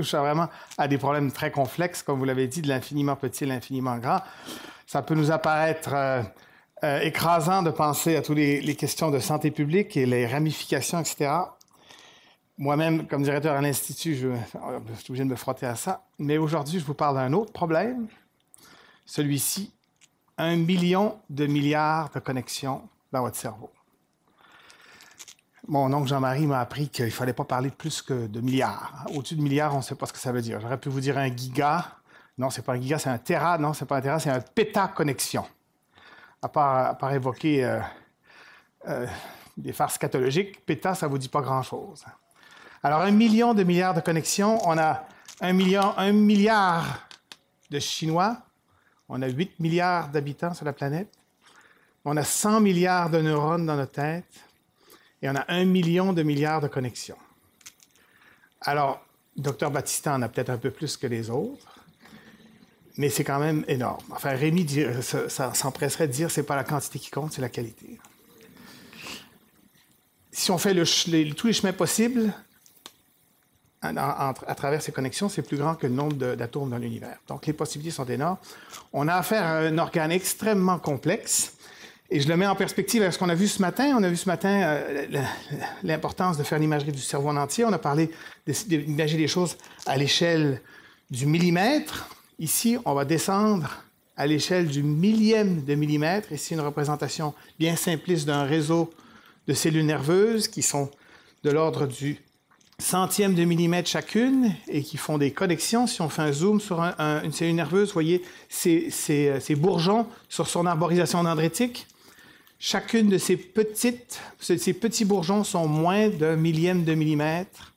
touche vraiment à des problèmes très complexes, comme vous l'avez dit, de l'infiniment petit à l'infiniment grand. Ça peut nous apparaître euh, euh, écrasant de penser à toutes les questions de santé publique et les ramifications, etc. Moi-même, comme directeur à l'Institut, je, je, suis obligé de me frotter à ça. Mais aujourd'hui, je vous parle d'un autre problème. Celui-ci, un million de milliards de connexions dans votre cerveau mon oncle Jean-Marie m'a appris qu'il ne fallait pas parler de plus que de milliards. Hein. Au-dessus de milliards, on ne sait pas ce que ça veut dire. J'aurais pu vous dire un giga. Non, c'est pas un giga, c'est un tera. Non, c'est pas un tera, c'est un péta-connexion. à part évoquer euh, euh, des farces cathologiques, péta, ça ne vous dit pas grand-chose. Alors, un million de milliards de connexions, on a un, million, un milliard de Chinois, on a 8 milliards d'habitants sur la planète, on a 100 milliards de neurones dans nos têtes, et on a un million de milliards de connexions. Alors, Dr Batista en a peut-être un peu plus que les autres, mais c'est quand même énorme. Enfin, Rémi euh, s'empresserait de dire que c'est pas la quantité qui compte, c'est la qualité. Si on fait tous les chemins possibles à, à travers ces connexions, c'est plus grand que le nombre d'atomes dans l'univers. Donc, les possibilités sont énormes. On a affaire à un organe extrêmement complexe et je le mets en perspective avec ce qu'on a vu ce matin. On a vu ce matin euh, l'importance de faire l'imagerie du cerveau en entier. On a parlé d'imager les choses à l'échelle du millimètre. Ici, on va descendre à l'échelle du millième de millimètre. Ici, une représentation bien simpliste d'un réseau de cellules nerveuses qui sont de l'ordre du centième de millimètre chacune et qui font des connexions. Si on fait un zoom sur une cellule nerveuse, vous voyez ces, ces euh, bourgeons sur son arborisation dendritique. Chacune de ces, petites, ces petits bourgeons sont moins d'un millième de millimètre,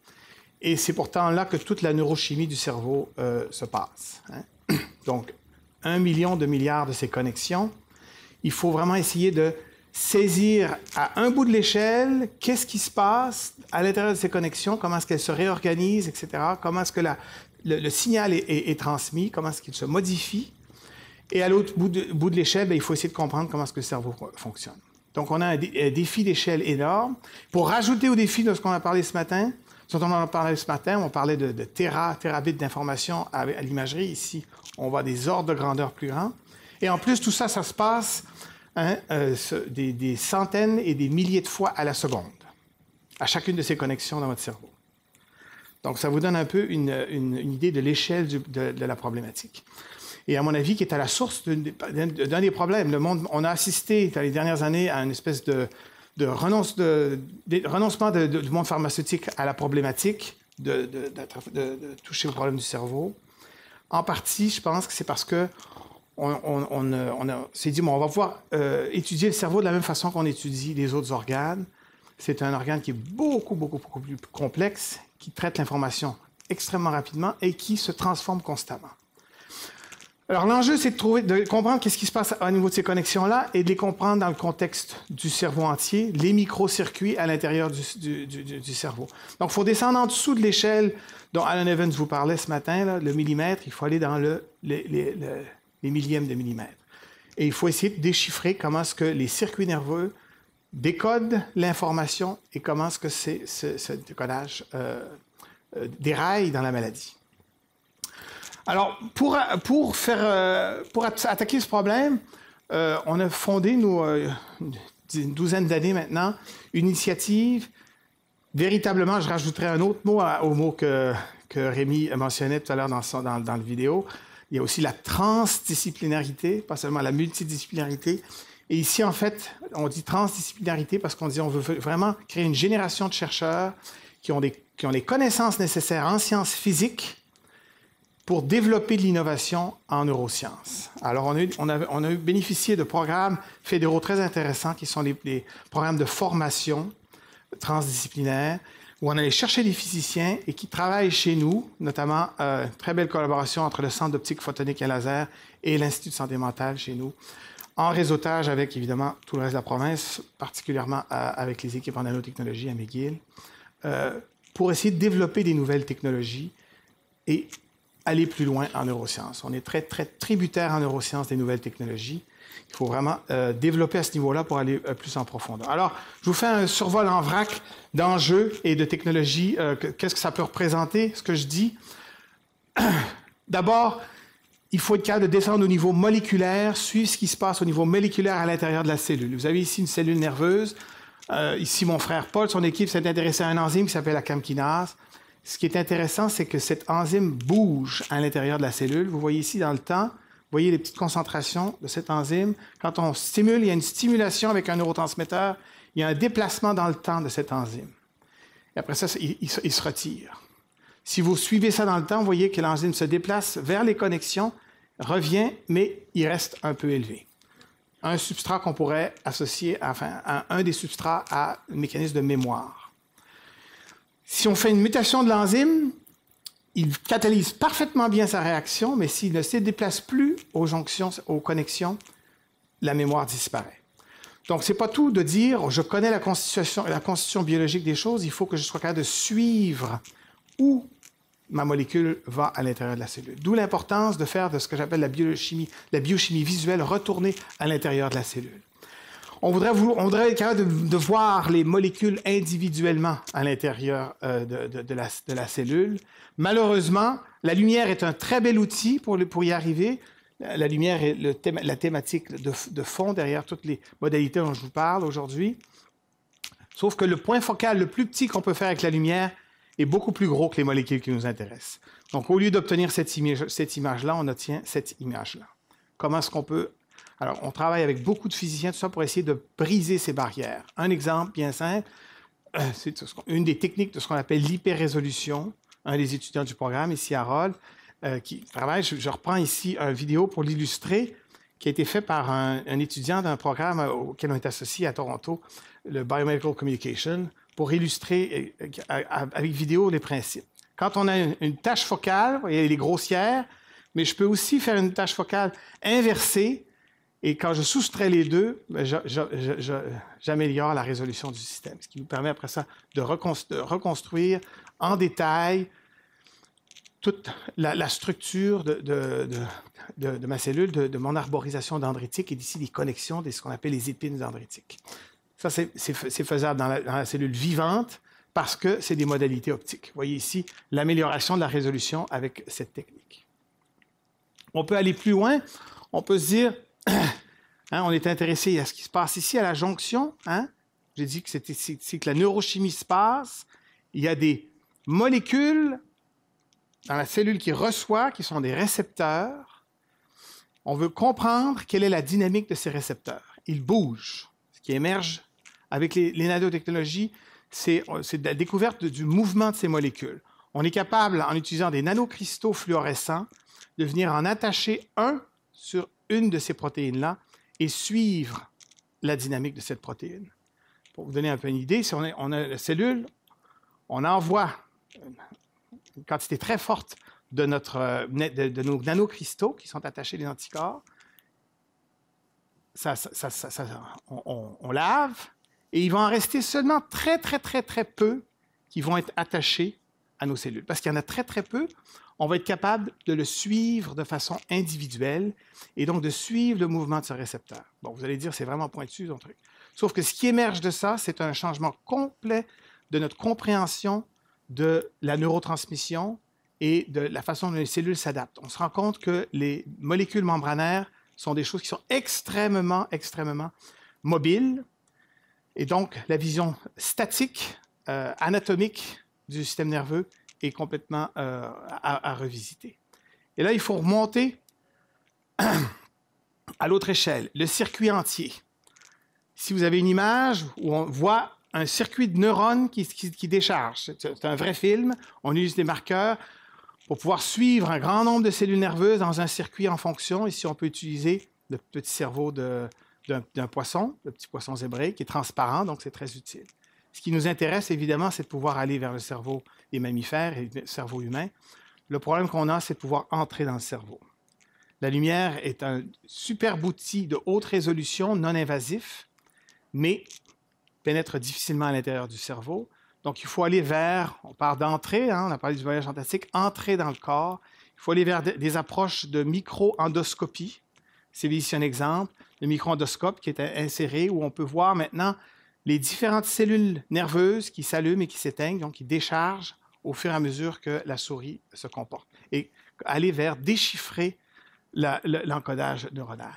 et c'est pourtant là que toute la neurochimie du cerveau euh, se passe. Hein. Donc, un million de milliards de ces connexions. Il faut vraiment essayer de saisir à un bout de l'échelle qu'est-ce qui se passe à l'intérieur de ces connexions, comment est-ce qu'elles se réorganisent, etc., comment est-ce que le, signal est transmis, comment est-ce qu'il se modifie. Et à l'autre bout de, bout de l'échelle, ben, il faut essayer de comprendre comment est-ce que le cerveau fonctionne. Donc, on a un, défi d'échelle énorme. Pour rajouter au défi de ce qu'on a parlé ce matin, ce dont on a parlé ce matin, on parlait de, de téra, d'informations à, l'imagerie. Ici, on voit des ordres de grandeur plus grands. Et en plus, tout ça, ça se passe hein, euh, des, centaines et des milliers de fois à la seconde, à chacune de ces connexions dans votre cerveau. Donc, ça vous donne un peu une, idée de l'échelle de, la problématique et à mon avis, qui est à la source d'un des problèmes. Le monde, on a assisté dans les dernières années à une espèce de, renonce de, renoncement du monde pharmaceutique à la problématique de, toucher au problème du cerveau. En partie, je pense que c'est parce que on, s'est euh, dit, bon, on va pouvoir euh, étudier le cerveau de la même façon qu'on étudie les autres organes. C'est un organe qui est beaucoup, beaucoup, beaucoup plus complexe, qui traite l'information extrêmement rapidement et qui se transforme constamment. Alors l'enjeu, c'est de, trouver, de comprendre qu'est-ce qui se passe au niveau de ces connexions-là et de les comprendre dans le contexte du cerveau entier, les micro-circuits à l'intérieur du, cerveau. Donc il faut descendre en dessous de l'échelle dont Alan Evans vous parlait ce matin, là, le millimètre, il faut aller dans le, les millièmes de millimètre. Et il faut essayer de déchiffrer comment est-ce que les circuits nerveux décodent l'information et comment est-ce que c'est ce décodage euh, euh, déraille dans la maladie. Alors, pour, pour, faire, euh, pour attaquer ce problème, euh, on a fondé, nous, euh, une douzaine d'années maintenant, une initiative. Véritablement, je rajouterai un autre mot au mot que, que Rémi mentionnait tout à l'heure dans, dans, le vidéo. Il y a aussi la transdisciplinarité, pas seulement la multidisciplinarité. Et ici, en fait, on dit transdisciplinarité parce qu'on dit on veut vraiment créer une génération de chercheurs qui ont les connaissances nécessaires en sciences physiques, pour développer de l'innovation en neurosciences. Alors, on a, on, on a eu bénéficié de programmes fédéraux très intéressants qui sont des programmes de formation transdisciplinaire où on allait chercher des physiciens et qui travaillent chez nous, notamment euh, très belle collaboration entre le Centre d'optique photonique et laser et l'Institut de santé mentale chez nous, en réseautage avec évidemment tout le reste de la province, particulièrement euh, avec les équipes en nanotechnologie à McGill, euh, pour essayer de développer des nouvelles technologies et aller plus loin en neurosciences. On est très, très tributaire en neurosciences des nouvelles technologies. Il faut vraiment euh, développer à ce niveau-là pour aller euh, plus en profondeur. Alors, je vous fais un survol en vrac d'enjeux et de technologies. Euh, qu'est-ce que ça peut représenter, ce que je dis? D'abord, il faut être capable de descendre au niveau moléculaire, suivre ce qui se passe au niveau moléculaire à l'intérieur de la cellule. Vous avez ici une cellule nerveuse. ici, mon frère Paul, son équipe s'est intéressé à un enzyme qui s'appelle la camkinase. Ce qui est intéressant, c'est que cette enzyme bouge à l'intérieur de la cellule. Vous voyez ici dans le temps, vous voyez les petites concentrations de cette enzyme. Quand on stimule, il y a une stimulation avec un neurotransmetteur, il y a un déplacement dans le temps de cette enzyme. Et après ça, il, se retire. Si vous suivez ça dans le temps, vous voyez que l'enzyme se déplace vers les connexions, revient, mais il reste un peu élevé. Un substrat qu'on pourrait associer, enfin, un des substrats à un mécanisme de mémoire. Si on fait une mutation de l'enzyme, il catalyse parfaitement bien sa réaction, mais s'il ne se déplace plus aux jonctions, aux connexions, la mémoire disparaît. Donc, ce n'est pas tout de dire je connais la constitution, biologique des choses, il faut que je sois capable de suivre où ma molécule va à l'intérieur de la cellule. D'où l'importance de faire de ce que j'appelle la biochimie, la biochimie visuelle retournée à l'intérieur de la cellule on voudrait, être capable de, voir les molécules individuellement à l'intérieur euh, de, la, cellule. Malheureusement, la lumière est un très bel outil pour, y arriver. La lumière est la thématique de, fond derrière toutes les modalités dont je vous parle aujourd'hui. Sauf que le point focal le plus petit qu'on peut faire avec la lumière est beaucoup plus gros que les molécules qui nous intéressent. Donc, au lieu d'obtenir cette, image, cette image-là, on obtient cette image-là. Comment est-ce qu'on peut alors, on travaille avec beaucoup de physiciens, tout pour essayer de briser ces barrières. Un exemple bien simple, euh, c'est une des techniques de ce qu'on appelle l'hyper-résolution. Un des étudiants du programme, ici Harold, euh, qui travaille, je, reprends ici une vidéo pour l'illustrer, qui a été fait par un, étudiant d'un programme euh, auquel on est associé à Toronto, le Biomedical Communication, pour illustrer avec vidéo les principes. Quand on a une, tâche focale, vous elle est grossière, mais je peux aussi faire une tâche focale inversée, et quand je soustrais les deux, ben, j'améliore la résolution du système, ce qui nous permet après ça de reconstruire en détail toute la, structure de, de, ma cellule, de, mon arborisation dendritique et d'ici des connexions, de ce qu'on appelle les épines dendritiques. Ça, c'est faisable dans la, cellule vivante parce que c'est des modalités optiques. Vous voyez ici l'amélioration de la résolution avec cette technique. On peut aller plus loin. On peut se dire, Hein, on est intéressé à ce qui se passe ici, à la jonction. Hein. J'ai dit que c'est que la neurochimie se passe. Il y a des molécules dans la cellule qui reçoit, qui sont des récepteurs. On veut comprendre quelle est la dynamique de ces récepteurs. Ils bougent. Ce qui émerge avec les, les nanotechnologies, c'est la découverte du mouvement de ces molécules. On est capable, en utilisant des nanocristaux fluorescents, de venir en attacher un sur une de ces protéines-là et suivre la dynamique de cette protéine. Pour vous donner un peu une idée, si on a, on a la cellule, on envoie une quantité très forte de, notre, euh, de, nos nanocristaux qui sont attachés les anticorps. Ça, ça, ça, on, on lave et il va en rester seulement très, très, très, très peu qui vont être attachés à nos cellules. Parce qu'il y en a très, très peu on va être capable de le suivre de façon individuelle et donc de suivre le mouvement de ce récepteur. Bon, vous allez dire, c'est vraiment pointu son truc. Sauf que ce qui émerge de ça, c'est un changement complet de notre compréhension de la neurotransmission et de la façon dont les cellules s'adaptent. On se rend compte que les molécules membranaires sont des choses qui sont extrêmement, extrêmement mobiles. Et donc, la vision statique, euh, anatomique du système nerveux est complètement euh, à, revisiter. Et là, il faut remonter à l'autre échelle, le circuit entier. Si vous avez une image où on voit un circuit de neurones qui, qui décharge, c'est un vrai film, on utilise des marqueurs pour pouvoir suivre un grand nombre de cellules nerveuses dans un circuit en fonction. Ici, on peut utiliser le petit cerveau d'un poisson, le petit poisson zébré, qui est transparent, donc c'est très utile. Ce qui nous intéresse, évidemment, c'est de pouvoir aller vers le cerveau des mammifères et le cerveau humain. Le problème qu'on a, c'est de pouvoir entrer dans le cerveau. La lumière est un superbe outil de haute résolution, non invasif, mais pénètre difficilement à l'intérieur du cerveau. Donc, il faut aller vers, on parle d'entrée, hein, on a parlé du voyage fantastique, entrer dans le corps. Il faut aller vers des approches de micro-endoscopie. C'est ici un exemple, le micro-endoscope qui est inséré où on peut voir maintenant les différentes cellules nerveuses qui s'allument et qui s'éteignent, donc qui déchargent au fur et à mesure que la souris se comporte, et aller vers déchiffrer l'encodage neuronal.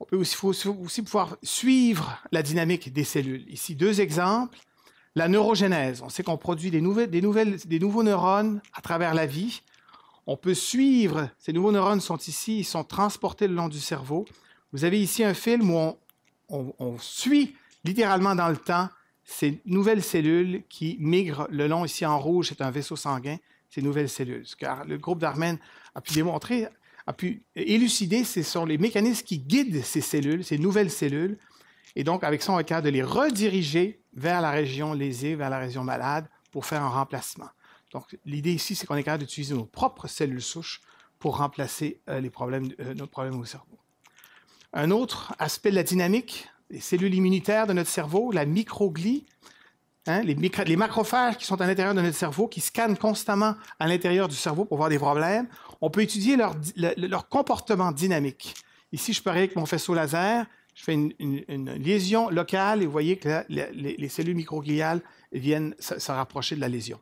Il peut aussi, faut aussi pouvoir suivre la dynamique des cellules. Ici, deux exemples. La neurogénèse. On sait qu'on produit des, nouvelles, des, nouveaux neurones à travers la vie. On peut suivre, ces nouveaux neurones sont ici, ils sont transportés le long du cerveau. Vous avez ici un film où on suit littéralement dans le temps, ces nouvelles cellules qui migrent le long, ici en rouge, c'est un vaisseau sanguin, ces nouvelles cellules. Car le groupe d'Armen a pu démontrer, a pu élucider, ce sont les mécanismes qui guident ces cellules, ces nouvelles cellules. Et donc, avec ça, on est capable de les rediriger vers la région lésée, vers la région malade, pour faire un remplacement. Donc, l'idée ici, c'est qu'on est capable d'utiliser nos propres cellules souches pour remplacer euh, les problèmes, euh, nos problèmes au cerveau. Un autre aspect de la dynamique, les cellules immunitaires de notre cerveau, la microglie, hein, les, macrophages qui sont à l'intérieur de notre cerveau, qui scannent constamment à l'intérieur du cerveau pour voir des problèmes. On peut étudier leur, comportement dynamique. Ici, je parie avec mon faisceau laser, je fais une, lésion locale et vous voyez que les, cellules microgliales viennent se, rapprocher de la lésion.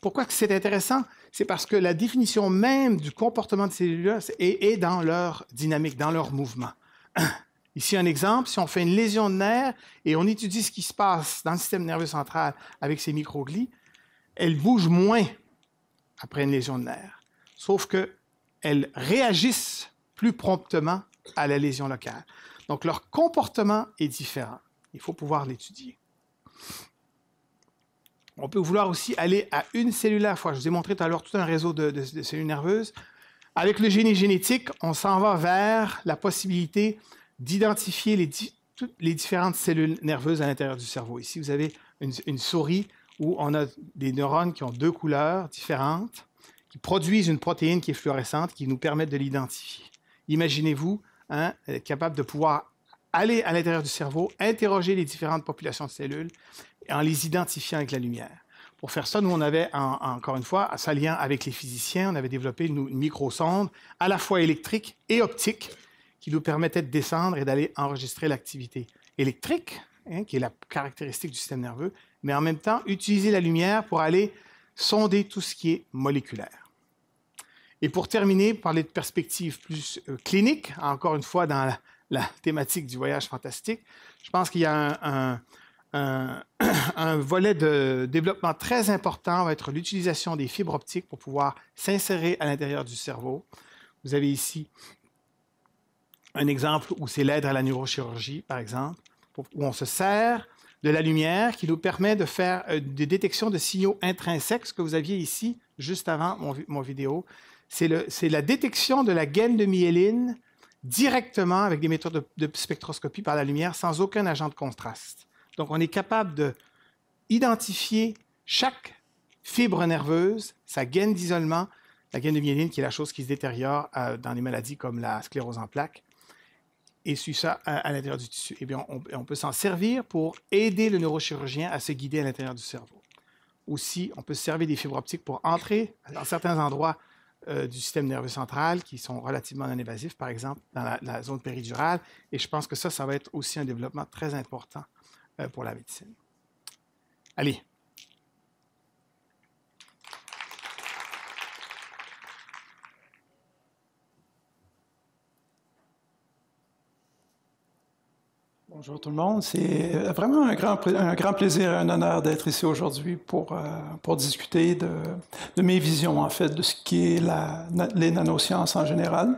Pourquoi c'est intéressant? C'est parce que la définition même du comportement de ces cellules est, est dans leur dynamique, dans leur mouvement. Ici, un exemple, si on fait une lésion de nerf et on étudie ce qui se passe dans le système nerveux central avec ces microglies, elles bougent moins après une lésion de nerf, sauf qu'elles réagissent plus promptement à la lésion locale. Donc, leur comportement est différent. Il faut pouvoir l'étudier. On peut vouloir aussi aller à une cellule à la fois. Je vous ai montré tout à l'heure tout un réseau de cellules nerveuses. Avec le génie génétique, on s'en va vers la possibilité d'identifier les, différentes cellules nerveuses à l'intérieur du cerveau. Ici, vous avez une, souris où on a des neurones qui ont deux couleurs différentes, qui produisent une protéine qui est fluorescente, qui nous permet de l'identifier. Imaginez-vous hein, euh, capable de pouvoir aller à l'intérieur du cerveau, interroger les différentes populations de cellules en les identifiant avec la lumière. Pour faire ça, nous, on avait, encore une fois, s'alliant avec les physiciens, on avait développé une, une microsonde à la fois électrique et optique qui nous permettait de descendre et d'aller enregistrer l'activité électrique, hein, qui est la caractéristique du système nerveux, mais en même temps utiliser la lumière pour aller sonder tout ce qui est moléculaire. Et pour terminer, parler de perspectives plus euh, cliniques, encore une fois dans la, thématique du voyage fantastique, je pense qu'il y a un, un, un, volet de développement très important va être l'utilisation des fibres optiques pour pouvoir s'insérer à l'intérieur du cerveau. Vous avez ici un exemple où c'est l'aide à la neurochirurgie, par exemple, où on se sert de la lumière qui nous permet de faire euh, des détections de signaux intrinsèques, ce que vous aviez ici juste avant mon, vidéo. C'est la détection de la gaine de myéline directement avec des méthodes de, spectroscopie par la lumière sans aucun agent de contraste. Donc on est capable de identifier chaque fibre nerveuse, sa gaine d'isolement, la gaine de myéline qui est la chose qui se détériore euh, dans les maladies comme la sclérose en plaques, et suit ça à, l'intérieur du tissu. Eh bien, on, peut s'en servir pour aider le neurochirurgien à se guider à l'intérieur du cerveau. Aussi, on peut se servir des fibres optiques pour entrer dans certains endroits euh, du système nerveux central qui sont relativement non invasifs, par exemple dans la, zone péridurale. Et je pense que ça, ça va être aussi un développement très important euh, pour la médecine. Allez, Bonjour tout le monde. C'est vraiment un grand, un grand plaisir et un honneur d'être ici aujourd'hui pour, euh, pour discuter de, mes visions, en fait, de ce qui est les nanosciences en général.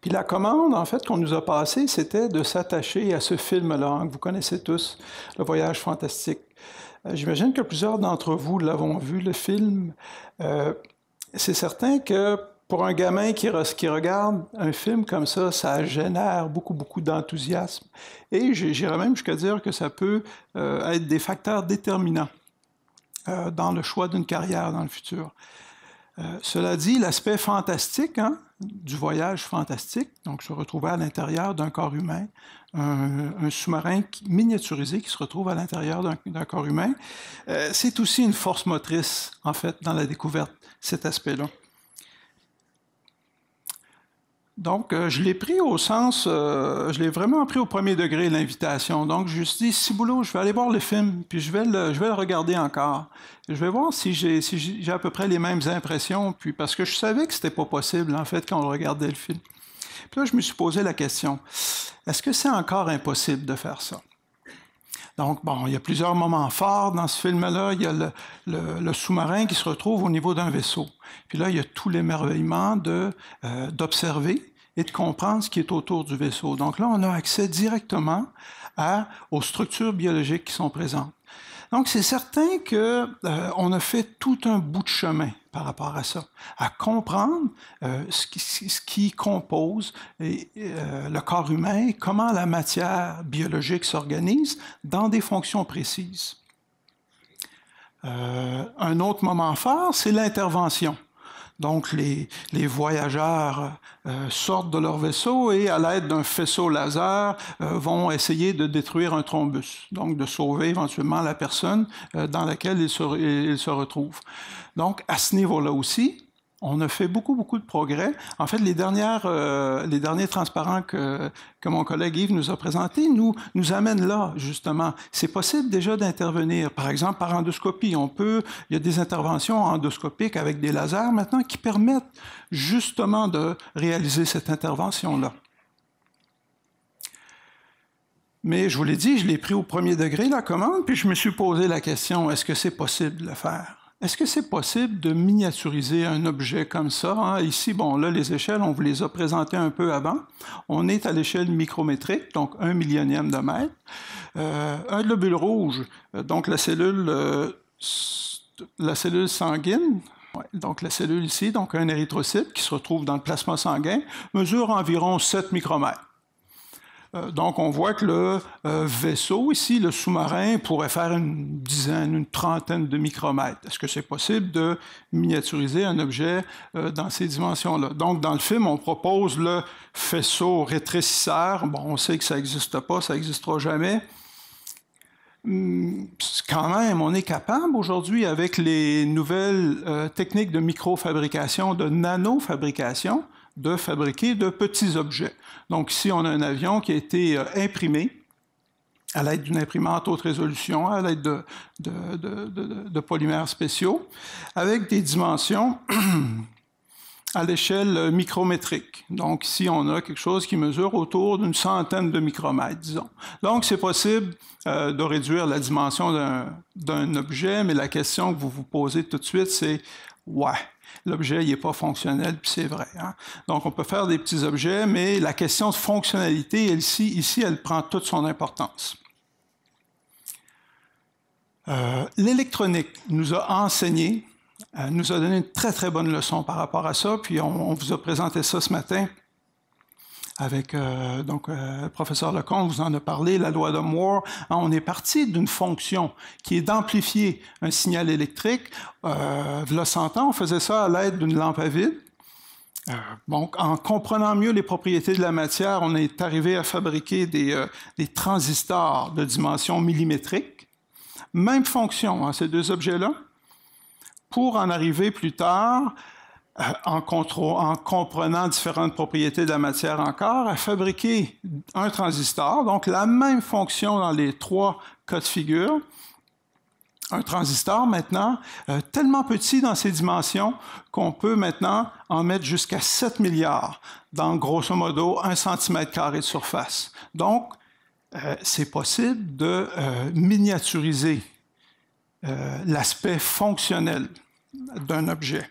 Puis la commande, en fait, qu'on nous a passée, c'était de s'attacher à ce film-là, hein, que vous connaissez tous, Le Voyage fantastique. Euh, j'imagine que plusieurs d'entre vous l'avons vu, le film. Euh, c'est certain que pour un gamin qui, qui, regarde un film comme ça, ça génère beaucoup, beaucoup d'enthousiasme. Et j'irais même jusqu'à dire que ça peut euh, être des facteurs déterminants euh, dans le choix d'une carrière dans le futur. Euh, cela dit, l'aspect fantastique hein, du voyage fantastique, donc se retrouver à l'intérieur d'un corps humain, un, un sous-marin miniaturisé qui se retrouve à l'intérieur d'un corps humain, c'est aussi une force motrice, en fait, dans la découverte, cet aspect-là. Donc, euh, je l'ai pris au sens, euh, je l'ai vraiment pris au premier degré, l'invitation. Donc, je me suis dit, si boulot, je vais aller voir le film, puis je vais le, je vais le regarder encore. Je vais voir si j'ai à peu près les mêmes impressions, puis parce que je savais que c'était pas possible, en fait, quand on regardait le film. Puis là, je me suis posé la question, est-ce que c'est encore impossible de faire ça? Donc, bon, il y a plusieurs moments forts dans ce film-là. Il y a le, sous-marin qui se retrouve au niveau d'un vaisseau. Puis là, il y a tout l'émerveillement euh, d'observer et de comprendre ce qui est autour du vaisseau. Donc là, on a accès directement aux structures biologiques qui sont présentes. Donc c'est certain qu'on euh, a fait tout un bout de chemin par rapport à ça, à comprendre euh, ce, qui, compose euh, le corps humain, comment la matière biologique s'organise dans des fonctions précises. Euh, un autre moment fort, c'est l'intervention. Donc les, voyageurs euh, sortent de leur vaisseau et à l'aide d'un faisceau laser euh, vont essayer de détruire un thrombus, donc de sauver éventuellement la personne euh, dans laquelle ils se retrouvent. Donc à ce niveau-là aussi, on a fait beaucoup, beaucoup de progrès. En fait, les, dernières, euh, les derniers transparents que, que, mon collègue Yves nous a présentés nous, nous amènent là, justement. C'est possible déjà d'intervenir. Par exemple, par endoscopie, on peut, il y a des interventions endoscopiques avec des lasers maintenant qui permettent justement de réaliser cette intervention-là. Mais je vous l'ai dit, je l'ai pris au premier degré, la commande, puis je me suis posé la question, est-ce que c'est possible de le faire? Est-ce que c'est possible de miniaturiser un objet comme ça? Hein? Ici, bon, là, les échelles, on vous les a présentées un peu avant. On est à l'échelle micrométrique, donc un millionième de mètre. Euh, un globule rouge, euh, donc la cellule, euh, la cellule sanguine, donc la cellule ici, donc un érythrocyte qui se retrouve dans le plasma sanguin, mesure environ 7 micromètres. Euh, donc, on voit que le euh, vaisseau, ici, le sous-marin, pourrait faire une dizaine, une trentaine de micromètres. Est-ce que c'est possible de miniaturiser un objet euh, dans ces dimensions-là? Donc, dans le film, on propose le faisceau rétrécisseur. Bon, on sait que ça n'existe pas, ça n'existera jamais hmm, quand même, on est capable aujourd'hui avec les nouvelles techniques de microfabrication, de nanofabrication, de fabriquer de petits objets. Donc ici, on a un avion qui a été euh, imprimé à l'aide d'une imprimante haute résolution, à l'aide de, polymères spéciaux, avec des dimensions à l'échelle euh, micrométrique. Donc ici, on a quelque chose qui mesure autour d'une centaine de micromètres, disons. Donc c'est possible euh, de réduire la dimension d'un objet, mais la question que vous vous posez tout de suite, c'est « ouais » l'objet n'est pas fonctionnel, puis c'est vrai. Hein. Donc, on peut faire des petits objets, mais la question de fonctionnalité, elle, ici, elle prend toute son importance. Euh, l'électronique nous a enseigné, euh, nous a donné une très très bonne leçon par rapport à ça, puis on vous a présenté ça ce matin avec euh, donc le euh, professeur Lecomte vous en a parlé, la loi de Moore. Hein, on est parti d'une fonction qui est d'amplifier un signal électrique. Euh, il ans, on faisait ça à l'aide d'une lampe à vide. Euh, donc, en comprenant mieux les propriétés de la matière, on est arrivé à fabriquer des, des transistors de dimension millimétrique. Même fonction, hein, ces deux objets-là, pour en arriver plus tard euh, en, en, comprenant différentes propriétés de la matière encore, à fabriquer un transistor, donc la même fonction dans les trois cas de figure. Un transistor maintenant euh, tellement petit dans ses dimensions qu'on peut maintenant en mettre jusqu'à 7 milliards dans grosso modo un centimètre carré de surface. Donc, euh, c'est possible de miniaturiser l'aspect fonctionnel d'un objet.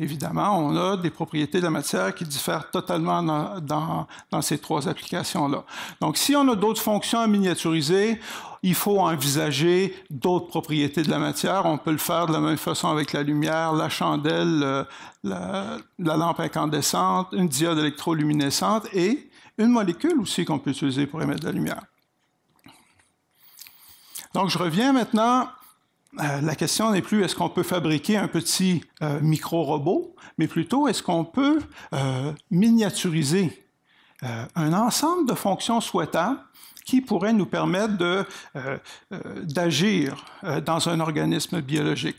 Évidemment, on a des propriétés de la matière qui diffèrent totalement dans, ces trois applications-là. Donc, si on a d'autres fonctions à miniaturiser, il faut envisager d'autres propriétés de la matière. On peut le faire de la même façon avec la lumière, la chandelle, euh, la, la, lampe incandescente, une diode électroluminescente et une molécule aussi qu'on peut utiliser pour émettre de la lumière. Donc, je reviens maintenant euh, la question n'est plus est-ce qu'on peut fabriquer un petit euh, micro-robot, mais plutôt est-ce qu'on peut euh, miniaturiser un ensemble de fonctions souhaitables qui pourraient nous permettre d'agir dans un organisme biologique.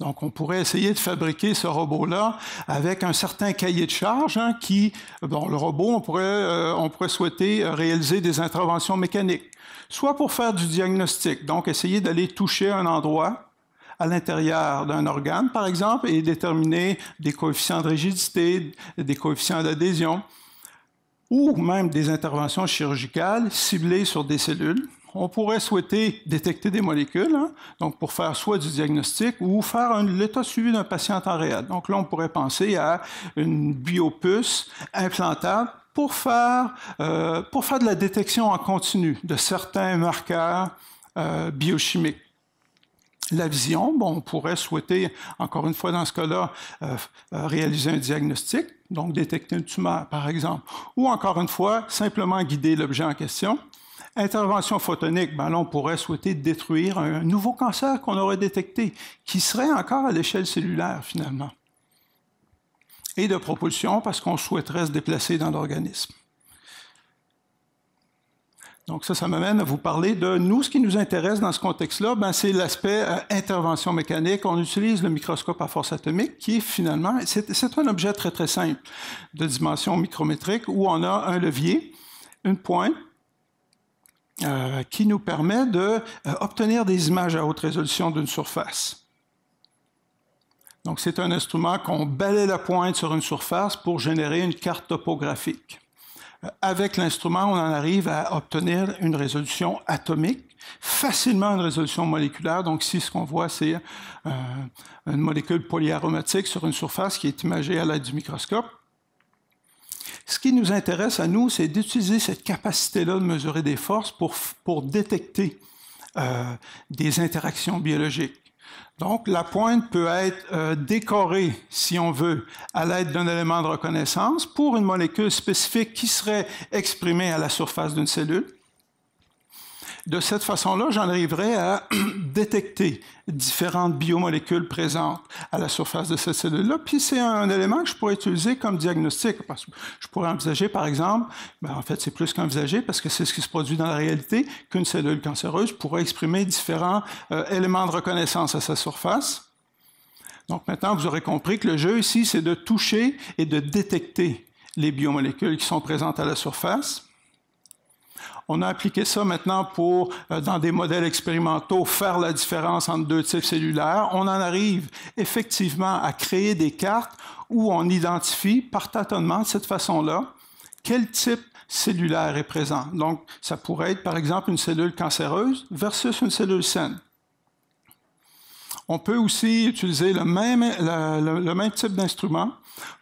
Donc, on pourrait essayer de fabriquer ce robot-là avec un certain cahier de charge hein, qui, dans le robot, pourrait, on pourrait souhaiter réaliser des interventions mécaniques soit pour faire du diagnostic, donc essayer d'aller toucher un endroit à l'intérieur d'un organe, par exemple, et déterminer des coefficients de rigidité, des coefficients d'adhésion, ou même des interventions chirurgicales ciblées sur des cellules. On pourrait souhaiter détecter des molécules, hein, donc pour faire soit du diagnostic ou faire l'état suivi d'un patient en réel. Donc là, on pourrait penser à une biopuce implantable euh, pour faire, de la détection en continu de certains marqueurs euh, biochimiques. La vision, on pourrait souhaiter, encore une fois dans ce cas-là, euh, réaliser un diagnostic, donc détecter une tumeur par exemple, ou encore une fois, simplement guider l'objet en question. Intervention photonique, ben on pourrait souhaiter détruire un nouveau cancer qu'on aurait détecté, qui serait encore à l'échelle cellulaire finalement et de propulsion parce qu'on souhaiterait se déplacer dans l'organisme. Donc ça, ça m'amène à vous parler de nous. Ce qui nous intéresse dans ce contexte-là, ben, c'est l'aspect euh, intervention mécanique. On utilise le microscope à force atomique qui finalement, c'est un objet très très simple de dimension micrométrique où on a un levier, une pointe, euh, qui nous permet d'obtenir euh, des images à haute résolution d'une surface. Donc, c'est un instrument qu'on balaye la pointe sur une surface pour générer une carte topographique. Euh, avec l'instrument, on en arrive à obtenir une résolution atomique, facilement une résolution moléculaire. Donc, ici, ce qu'on voit, c'est euh, une molécule polyaromatique sur une surface qui est imagée à l'aide du microscope. Ce qui nous intéresse à nous, c'est d'utiliser cette capacité-là de mesurer des forces pour, pour détecter euh, des interactions biologiques. Donc, la pointe peut être euh, décorée, si on veut, à l'aide d'un élément de reconnaissance pour une molécule spécifique qui serait exprimée à la surface d'une cellule. De cette façon-là, j'en arriverai à détecter différentes biomolécules présentes à la surface de cette cellule-là. Puis c'est un élément que je pourrais utiliser comme diagnostic. Parce que je pourrais envisager, par exemple, ben, en fait, c'est plus qu'envisager parce que c'est ce qui se produit dans la réalité, qu'une cellule cancéreuse pourrait exprimer différents euh, éléments de reconnaissance à sa surface. Donc maintenant, vous aurez compris que le jeu ici, c'est de toucher et de détecter les biomolécules qui sont présentes à la surface. On a appliqué ça maintenant pour, euh, dans des modèles expérimentaux, faire la différence entre deux types cellulaires. On en arrive effectivement à créer des cartes où on identifie par tâtonnement de cette façon-là quel type cellulaire est présent. Donc, ça pourrait être par exemple une cellule cancéreuse versus une cellule saine. On peut aussi utiliser le même, type d'instrument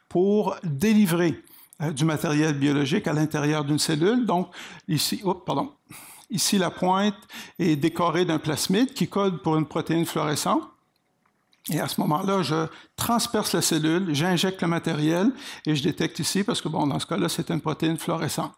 pour délivrer euh, du matériel biologique à l'intérieur d'une cellule. Donc, ici, pardon. Ici, la pointe est décorée d'un plasmide qui code pour une protéine fluorescente. Et à ce moment-là, je transperce la cellule, j'injecte le matériel et je détecte ici, parce que bon, dans ce cas-là, c'est une protéine fluorescente.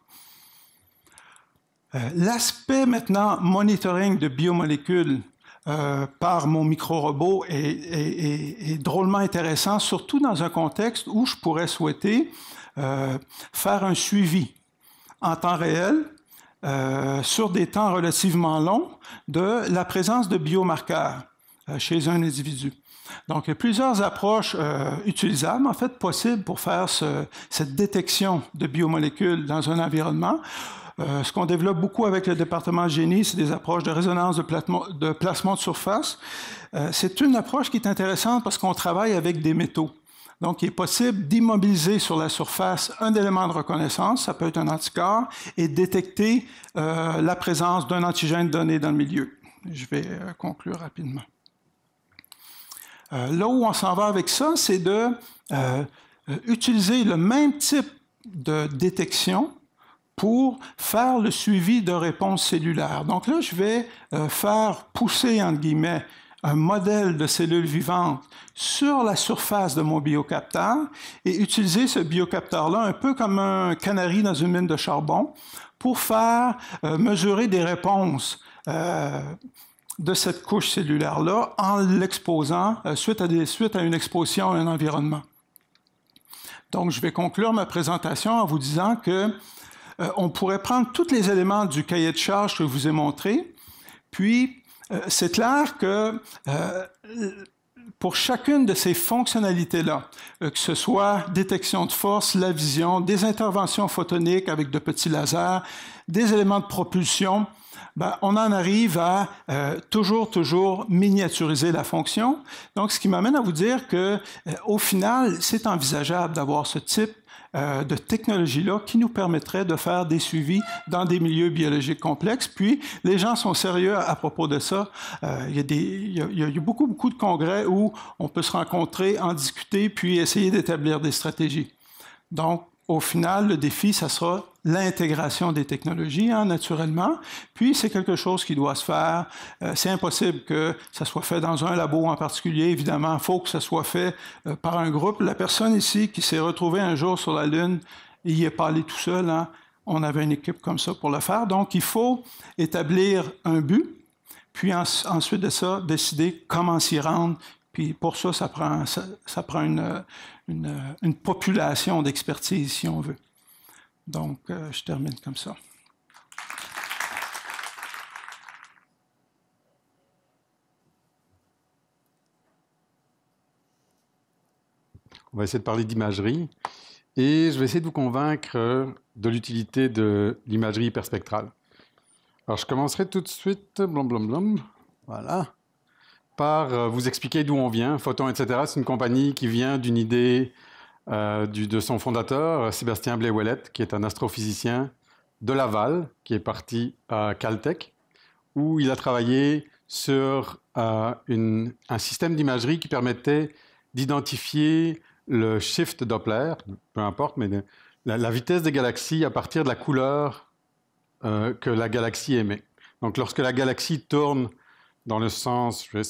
Euh, l'aspect maintenant monitoring de biomolécules euh, par mon micro-robot est, drôlement intéressant, surtout dans un contexte où je pourrais souhaiter euh, faire un suivi en temps réel euh, sur des temps relativement longs de la présence de biomarqueurs euh, chez un individu. Donc, il y a plusieurs approches utilisables, en fait, possibles pour faire ce, cette détection de biomolécules dans un environnement. ce qu'on développe beaucoup avec le département de génie, c'est des approches de résonance de, de placement de surface. c'est une approche qui est intéressante parce qu'on travaille avec des métaux. Donc, il est possible d'immobiliser sur la surface un élément de reconnaissance, ça peut être un anticorps, et détecter euh, la présence d'un antigène donné dans le milieu. Je vais euh, conclure rapidement. Euh, là où on s'en va avec ça, c'est de utiliser le même type de détection pour faire le suivi de réponses cellulaires. Donc là, je vais faire pousser, entre guillemets, un modèle de cellules vivante sur la surface de mon biocapteur et utiliser ce biocapteur-là un peu comme un canari dans une mine de charbon pour faire euh, mesurer des réponses euh, de cette couche cellulaire-là en l'exposant euh, suite, à suite à une exposition à un environnement. Donc, je vais conclure ma présentation en vous disant que on pourrait prendre tous les éléments du cahier de charge que je vous ai montré, puis euh, c'est clair que euh, pour chacune de ces fonctionnalités-là, euh, que ce soit détection de force, la vision, des interventions photoniques avec de petits lasers, des éléments de propulsion, ben, on en arrive à toujours, toujours miniaturiser la fonction. Donc, ce qui m'amène à vous dire que, au final, c'est envisageable d'avoir ce type euh, de technologies-là qui nous permettraient de faire des suivis dans des milieux biologiques complexes. Puis, les gens sont sérieux à, propos de ça. Euh, il, y a des, y a beaucoup, beaucoup de congrès où on peut se rencontrer, en discuter, puis essayer d'établir des stratégies. Donc, au final, le défi, ça sera l'intégration des technologies, hein, naturellement. Puis c'est quelque chose qui doit se faire. Euh, c'est impossible que ça soit fait dans un labo en particulier. Évidemment, il faut que ça soit fait euh, par un groupe. La personne ici qui s'est retrouvée un jour sur la Lune, il y est parlé tout seul. Hein. On avait une équipe comme ça pour le faire. Donc, il faut établir un but, puis ensuite de ça, décider comment s'y rendre. Puis pour ça, ça prend, une population d'expertise, si on veut. Donc, euh, je termine comme ça. On va essayer de parler d'imagerie et je vais essayer de vous convaincre euh, de l'utilité de l'imagerie hyperspectrale. Alors, je commencerai tout de suite, blom, blom, blom, voilà, par euh, vous expliquer d'où on vient. Photon, etc., c'est une compagnie qui vient d'une idée euh, de son fondateur, euh, Sébastien blais qui est un astrophysicien de Laval, qui est parti à Caltech, où il a travaillé sur euh, un système d'imagerie qui permettait d'identifier le shift Doppler, peu importe, mais la, vitesse des galaxies à partir de la couleur que la galaxie émet. Donc lorsque la galaxie tourne dans le sens... Le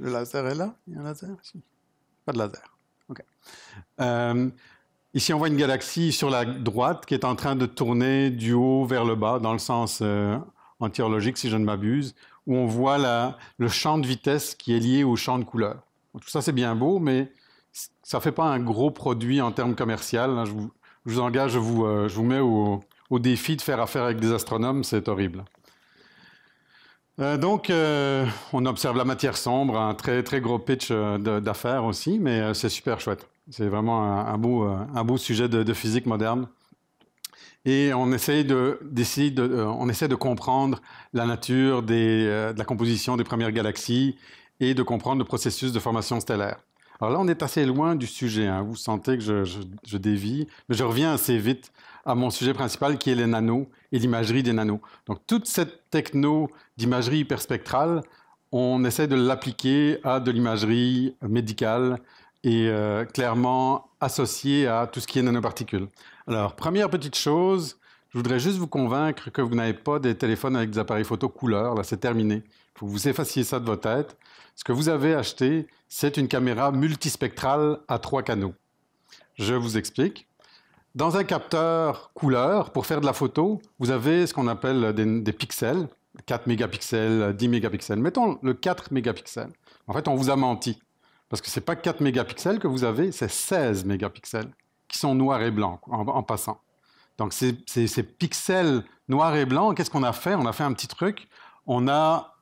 laser est là Il y a un laser Pas de laser. Euh, ici, on voit une galaxie sur la droite qui est en train de tourner du haut vers le bas, dans le sens euh, si je ne m'abuse, où on voit le champ de vitesse qui est lié au champ de couleur. tout ça, c'est bien beau, mais ça ne fait pas un gros produit en termes commerciaux. Hein. Je vous, engage, je vous, euh, mets au défi de faire affaire avec des astronomes, c'est horrible. Euh, donc, euh, on observe la matière sombre, un très, très gros pitch euh, d'affaires aussi, mais c'est super chouette. C'est vraiment un, beau, un, beau, sujet de, physique moderne. Et on essaie de, on essaie de comprendre la nature de la composition des premières galaxies et de comprendre le processus de formation stellaire. Alors là, on est assez loin du sujet. Hein. Vous sentez que je dévie, mais je reviens assez vite à mon sujet principal qui est les nanos et l'imagerie des nanos. Donc toute cette techno d'imagerie hyperspectrale, on essaie de l'appliquer à de l'imagerie médicale et euh, clairement associée à tout ce qui est nanoparticules. Alors première petite chose, je voudrais juste vous convaincre que vous n'avez pas des téléphones avec des appareils photo couleur. Là, c'est terminé. Il faut que vous effaciez ça de votre tête. Ce que vous avez acheté, c'est une caméra multispectrale à trois canaux. Je vous explique. Dans un capteur couleur, pour faire de la photo, vous avez ce qu'on appelle des, pixels, 4 mégapixels, 10 mégapixels. Mettons le 4 mégapixels. En fait, on vous a menti, parce que ce n'est pas 4 mégapixels que vous avez, c'est 16 mégapixels, qui sont noirs et blancs en, passant. Donc ces pixels noirs et blancs, qu'est-ce qu'on a fait On a fait un petit truc, on a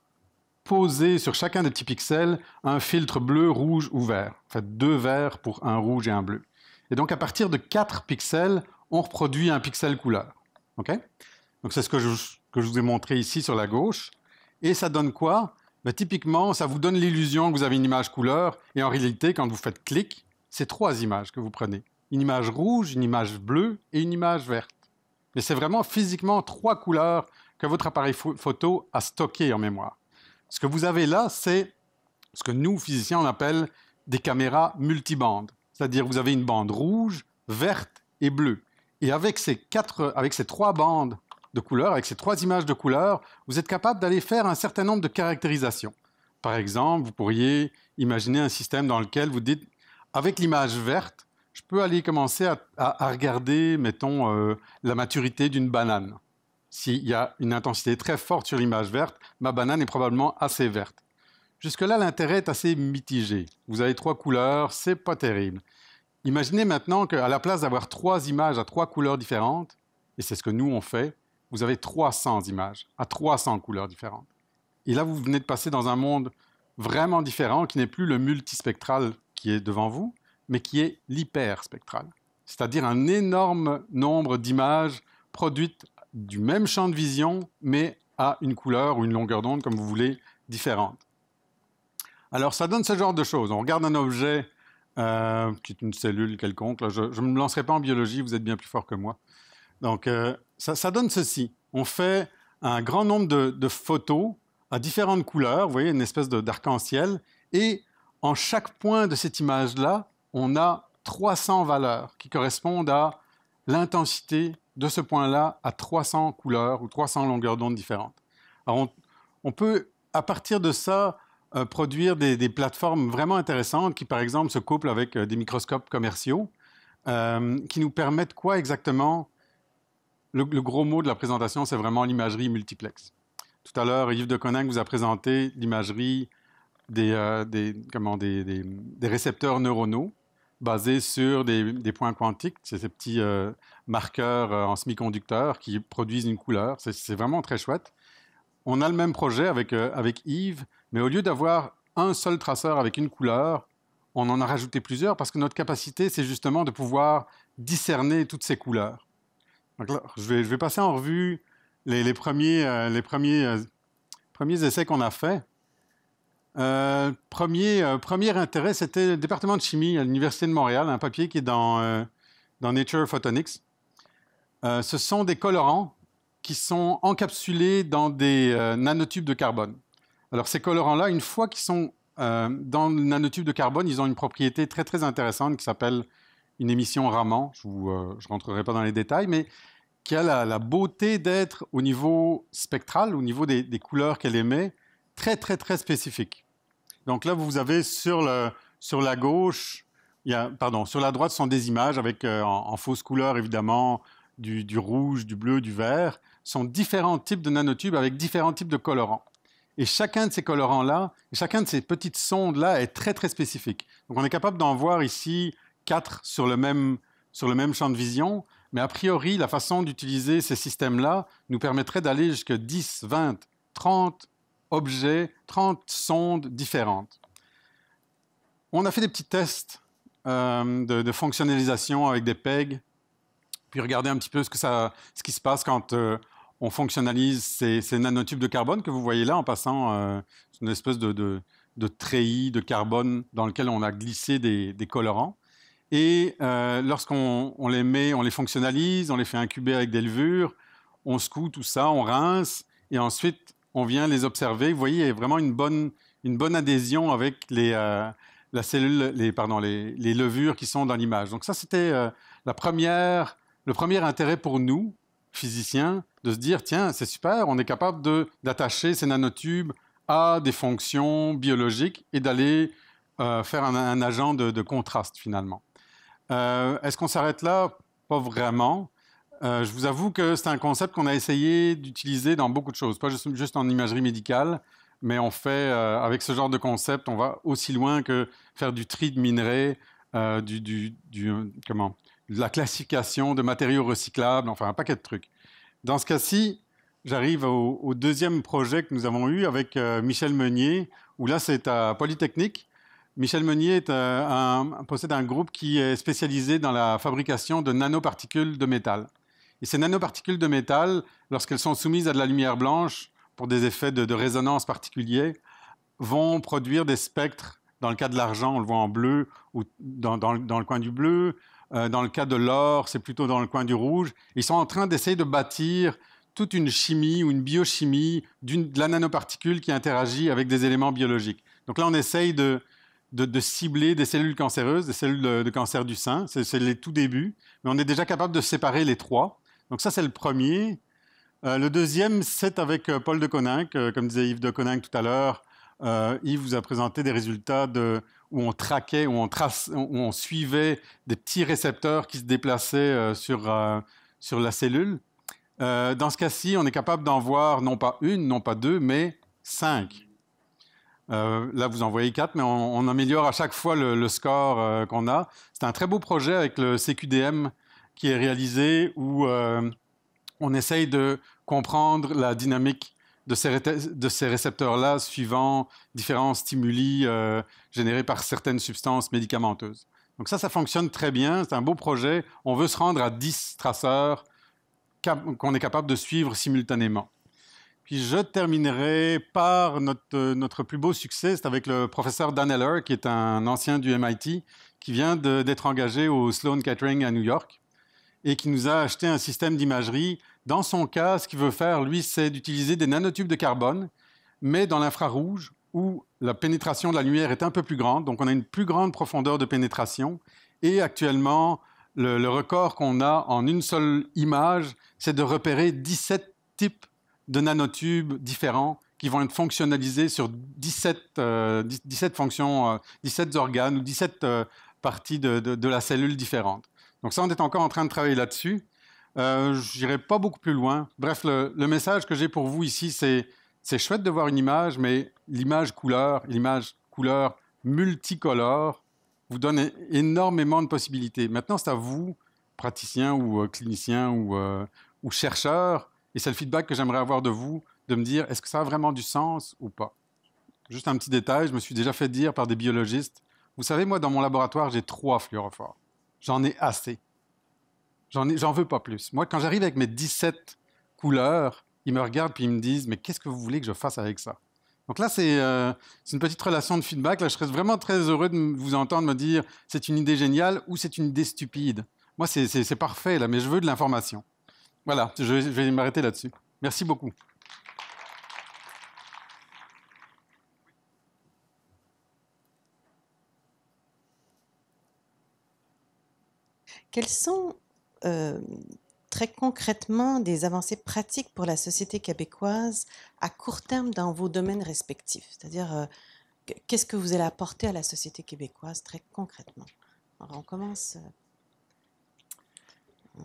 posé sur chacun des petits pixels un filtre bleu, rouge ou vert. En fait, deux verts pour un rouge et un bleu. Et donc à partir de 4 pixels, on reproduit un pixel couleur. donc c'est ce que je, vous ai montré ici sur la gauche. Et ça donne quoi bah, Typiquement, ça vous donne l'illusion que vous avez une image couleur, et en réalité, quand vous faites clic, c'est trois images que vous prenez. Une image rouge, une image bleue et une image verte. Mais c'est vraiment physiquement trois couleurs que votre appareil photo a stockées en mémoire. Ce que vous avez là, c'est ce que nous, physiciens, on appelle des caméras multibandes. C'est-à-dire vous avez une bande rouge, verte et bleue. Et avec ces, avec ces trois bandes de couleurs, avec ces trois images de couleurs, vous êtes capable d'aller faire un certain nombre de caractérisations. Par exemple, vous pourriez imaginer un système dans lequel vous dites, avec l'image verte, je peux aller commencer à, regarder, mettons, euh, la maturité d'une banane. S'il y a une intensité très forte sur l'image verte, ma banane est probablement assez verte. Jusque-là, l'intérêt est assez mitigé. Vous avez trois couleurs, c'est pas terrible. Imaginez maintenant qu'à la place d'avoir trois images à trois couleurs différentes, et c'est ce que nous on fait, vous avez 300 images à 300 couleurs différentes. Et là, vous venez de passer dans un monde vraiment différent qui n'est plus le multispectral qui est devant vous, mais qui est l'hyperspectral, c'est-à-dire un énorme nombre d'images produites du même champ de vision, mais à une couleur ou une longueur d'onde, comme vous voulez, différente. Alors, ça donne ce genre de choses. On regarde un objet euh, qui est une cellule quelconque. je ne me lancerai pas en biologie, vous êtes bien plus fort que moi. Donc, euh, ça, donne ceci. On fait un grand nombre de, photos à différentes couleurs, vous voyez, une espèce d'arc-en-ciel. Et en chaque point de cette image-là, on a 300 valeurs qui correspondent à l'intensité de ce point-là à 300 couleurs ou 300 longueurs d'onde différentes. Alors, on peut, à partir de ça, euh, produire des, plateformes vraiment intéressantes qui, par exemple, se couplent avec euh, des microscopes commerciaux, euh, qui nous permettent quoi exactement le, gros mot de la présentation, c'est vraiment l'imagerie multiplex. Tout à l'heure, Yves de Coninck vous a présenté l'imagerie des, des, comment, des, des, récepteurs neuronaux basés sur des, points quantiques, ces petits marqueurs en semi-conducteurs qui produisent une couleur. C'est vraiment très chouette. On a le même projet avec, avec Yves mais au lieu d'avoir un seul traceur avec une couleur, on en a rajouté plusieurs parce que notre capacité, c'est justement de pouvoir discerner toutes ces couleurs. Donc je, vais, je, vais, passer en revue les, premiers, les premiers, euh, euh, premiers essais qu'on a faits. Euh, premier, premier intérêt, c'était le département de chimie à l'Université de Montréal, un papier qui est dans, dans Nature Photonics. ce sont des colorants qui sont encapsulés dans des nanotubes de carbone. Alors ces colorants-là, une fois qu'ils sont euh, dans le nanotube de carbone, ils ont une propriété très très intéressante qui s'appelle une émission Raman. Je ne euh, rentrerai pas dans les détails, mais qui a la, beauté d'être au niveau spectral, au niveau des, couleurs qu'elle émet, très très très spécifique. Donc là, vous avez sur, la gauche, pardon, sur la droite sont des images avec euh, en, fausses fausse couleur évidemment du, du rouge, du bleu, du vert. Ce sont différents types de nanotubes avec différents types de colorants. Et chacun de ces colorants-là, chacun de ces petites sondes-là est très, très spécifique. Donc, on est capable d'en voir ici quatre sur le même, sur le même champ de vision. Mais a priori, la façon d'utiliser ces systèmes-là nous permettrait d'aller jusqu'à 10, 20, 30 objets, 30 sondes différentes. On a fait des petits tests euh, de, fonctionnalisation avec des pegs. puis regarder un petit peu ce, que ça, ce qui se passe quand euh, on fonctionnalise ces, ces, nanotubes de carbone que vous voyez là en passant euh, une espèce de, treillis de carbone dans lequel on a glissé des, colorants. Et euh, lorsqu'on les met, on les fonctionnalise, on les fait incuber avec des levures, on secoue tout ça, on rince, et ensuite on vient les observer. Vous voyez, il y a vraiment une bonne, adhésion avec les, euh, la cellule, les, levures qui sont dans l'image. Donc ça, c'était le premier intérêt pour nous, physiciens, de se dire, tiens, c'est super, on est capable d'attacher ces nanotubes à des fonctions biologiques et d'aller euh, faire un, agent de, contraste finalement. Euh, est-ce qu'on s'arrête là Pas vraiment. Euh, je vous avoue que c'est un concept qu'on a essayé d'utiliser dans beaucoup de choses, pas juste, juste, en imagerie médicale, mais on fait, avec ce genre de concept, on va aussi loin que faire du tri de minerais, du, comment, de la classification de matériaux recyclables, enfin un paquet de trucs. Dans ce cas-ci, j'arrive au, deuxième projet que nous avons eu avec euh, Michel Meunier, où là, c'est à Polytechnique. Michel Meunier euh, possède un groupe qui est spécialisé dans la fabrication de nanoparticules de métal. Et ces nanoparticules de métal, lorsqu'elles sont soumises à de la lumière blanche pour des effets de, résonance particuliers, vont produire des spectres. Dans le cas de l'argent, on le voit en bleu ou dans le coin du bleu. Euh, dans le cas de l'or, c'est plutôt dans le coin du rouge. Ils sont en train d'essayer de bâtir toute une chimie ou une biochimie de la nanoparticule qui interagit avec des éléments biologiques. Donc là, on essaye de, cibler des cellules cancéreuses, des cellules de, cancer du sein. C'est, les tout débuts. Mais on est déjà capable de séparer les trois. Donc ça, c'est le premier. Euh, le deuxième, c'est avec euh, Paul de Coninck. comme disait Yves de Coninck tout à l'heure, Yves vous a présenté des résultats de, où on traquait, où on, suivait des petits récepteurs qui se déplaçaient euh, euh, sur, la cellule. Euh, dans ce cas-ci, on est capable d'en voir non pas une, non pas deux, mais cinq. là, vous en voyez quatre, mais on, améliore à chaque fois le score qu'on a. C'est un très beau projet avec le CQDM qui est réalisé où on essaye de comprendre la dynamique de ces, récepteurs-là suivant différents stimuli euh, générés par certaines substances médicamenteuses. Donc ça, ça fonctionne très bien, c'est un beau projet. On veut se rendre à 10 traceurs qu'on est capable de suivre simultanément. Puis je terminerai par notre, euh, notre plus beau succès, c'est avec le professeur Dan Heller, qui est un ancien du MIT, qui vient d'être engagé au Sloan Kettering à New York et qui nous a acheté un système d'imagerie dans son cas, ce qu'il veut faire, lui, c'est d'utiliser des nanotubes de carbone, mais dans l'infrarouge, où la pénétration de la lumière est un peu plus grande, donc on a une plus grande profondeur de pénétration. Et actuellement, le, record qu'on a en une seule image, c'est de repérer 17 types de nanotubes différents qui vont être fonctionnalisés sur 17, euh, fonctions, 17 euh, organes ou 17 euh, parties de, de, la cellule différente. Donc ça, on est encore en train de travailler là-dessus. Euh, je n'irai pas beaucoup plus loin. Bref, le, message que j'ai pour vous ici, c'est c'est chouette de voir une image, mais l'image couleur, l'image couleur multicolore, vous donne énormément de possibilités. Maintenant, c'est à vous, praticien ou cliniciens euh, clinicien ou, chercheurs, chercheur, et c'est le feedback que j'aimerais avoir de vous, de me dire est-ce que ça a vraiment du sens ou pas. Juste un petit détail, je me suis déjà fait dire par des biologistes, vous savez, moi, dans mon laboratoire, j'ai trois fluorophores. J'en ai assez. J'en veux pas plus. Moi, quand j'arrive avec mes 17 couleurs, ils me regardent puis ils me disent Mais qu'est-ce que vous voulez que je fasse avec ça Donc là, c'est euh, une petite relation de feedback. Là, je serais vraiment très heureux de vous entendre me dire C'est une idée géniale ou c'est une idée stupide. Moi, c'est parfait, là, mais je veux de l'information. Voilà, je, je vais m'arrêter là-dessus. Merci beaucoup. Quels sont euh, très concrètement des avancées pratiques pour la société québécoise à court terme dans vos domaines respectifs C'est-à-dire, euh, qu'est-ce que vous allez apporter à la société québécoise très concrètement on commence. Euh,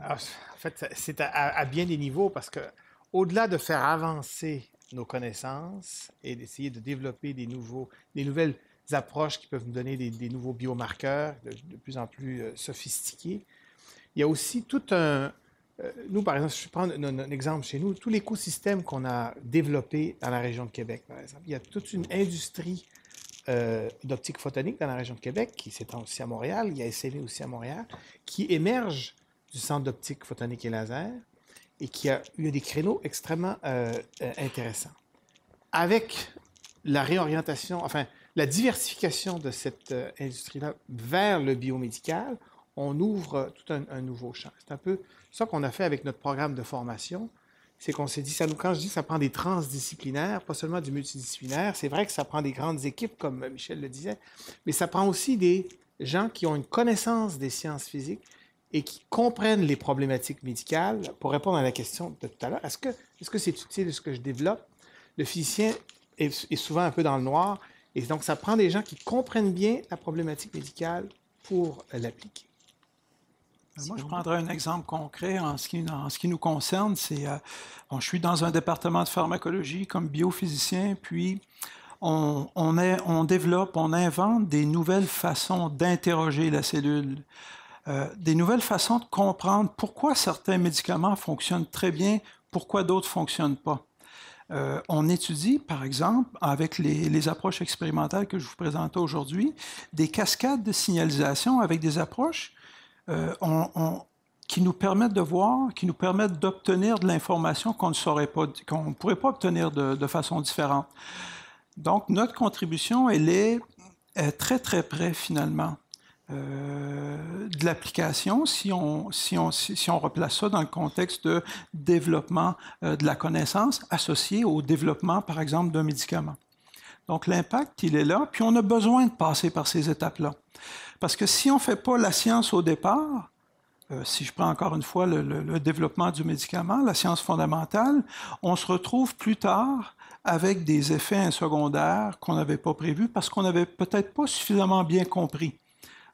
ah, en fait, c'est à, bien des niveaux parce que, au-delà de faire avancer nos connaissances et d'essayer de développer des, nouvelles approches qui peuvent nous donner des, nouveaux biomarqueurs de, plus en plus sophistiqués, il y a aussi tout un... Euh, nous, par exemple, je prends un, un, exemple chez nous, tout l'écosystème qu'on a développé dans la région de Québec, par exemple. Il y a toute une industrie euh, d'optique photonique dans la région de Québec, qui s'étend aussi à Montréal, il y a SLE aussi à Montréal, qui émerge du centre d'optique photonique et laser et qui a eu des créneaux extrêmement euh, intéressants. Avec la réorientation, enfin, la diversification de cette industrie-là vers le biomédical, on ouvre tout un, nouveau champ. C'est un peu ça qu'on a fait avec notre programme de formation. C'est qu'on s'est dit, ça nous, quand je dis ça prend des transdisciplinaires, pas seulement du multidisciplinaire, c'est vrai que ça prend des grandes équipes, comme Michel le disait, mais ça prend aussi des gens qui ont une connaissance des sciences physiques et qui comprennent les problématiques médicales pour répondre à la question de tout à l'heure. Est-ce que c'est -ce c'est utile ce que je développe? Le physicien est souvent un peu dans le noir et donc ça prend des gens qui comprennent bien la problématique médicale pour l'appliquer. Ah, moi, je prendrais un exemple concret en ce qui, nous concerne. C'est, euh, je suis dans un département de pharmacologie comme biophysicien, puis on, développe, on invente des nouvelles façons d'interroger la cellule, euh, des nouvelles façons de comprendre pourquoi certains médicaments fonctionnent très bien, pourquoi d'autres ne fonctionnent pas. Euh, on étudie, par exemple, avec les, approches expérimentales que je vous présente aujourd'hui, des cascades de signalisation avec des approches euh, qui nous permettent de voir, qui nous permettent d'obtenir de l'information qu'on ne saurait pas, qu'on ne pourrait pas obtenir de, façon différente. Donc, notre contribution, elle est, très, très près, finalement, euh, de l'application si on, si, on, si, on, replace ça dans le contexte de développement euh, de la connaissance associée au développement, par exemple, d'un médicament. Donc, l'impact, il est là, puis on a besoin de passer par ces étapes-là. Parce que si on ne fait pas la science au départ, euh, si je prends encore une fois le, développement du médicament, la science fondamentale, on se retrouve plus tard avec des effets secondaires qu'on n'avait pas prévus parce qu'on n'avait peut-être pas suffisamment bien compris.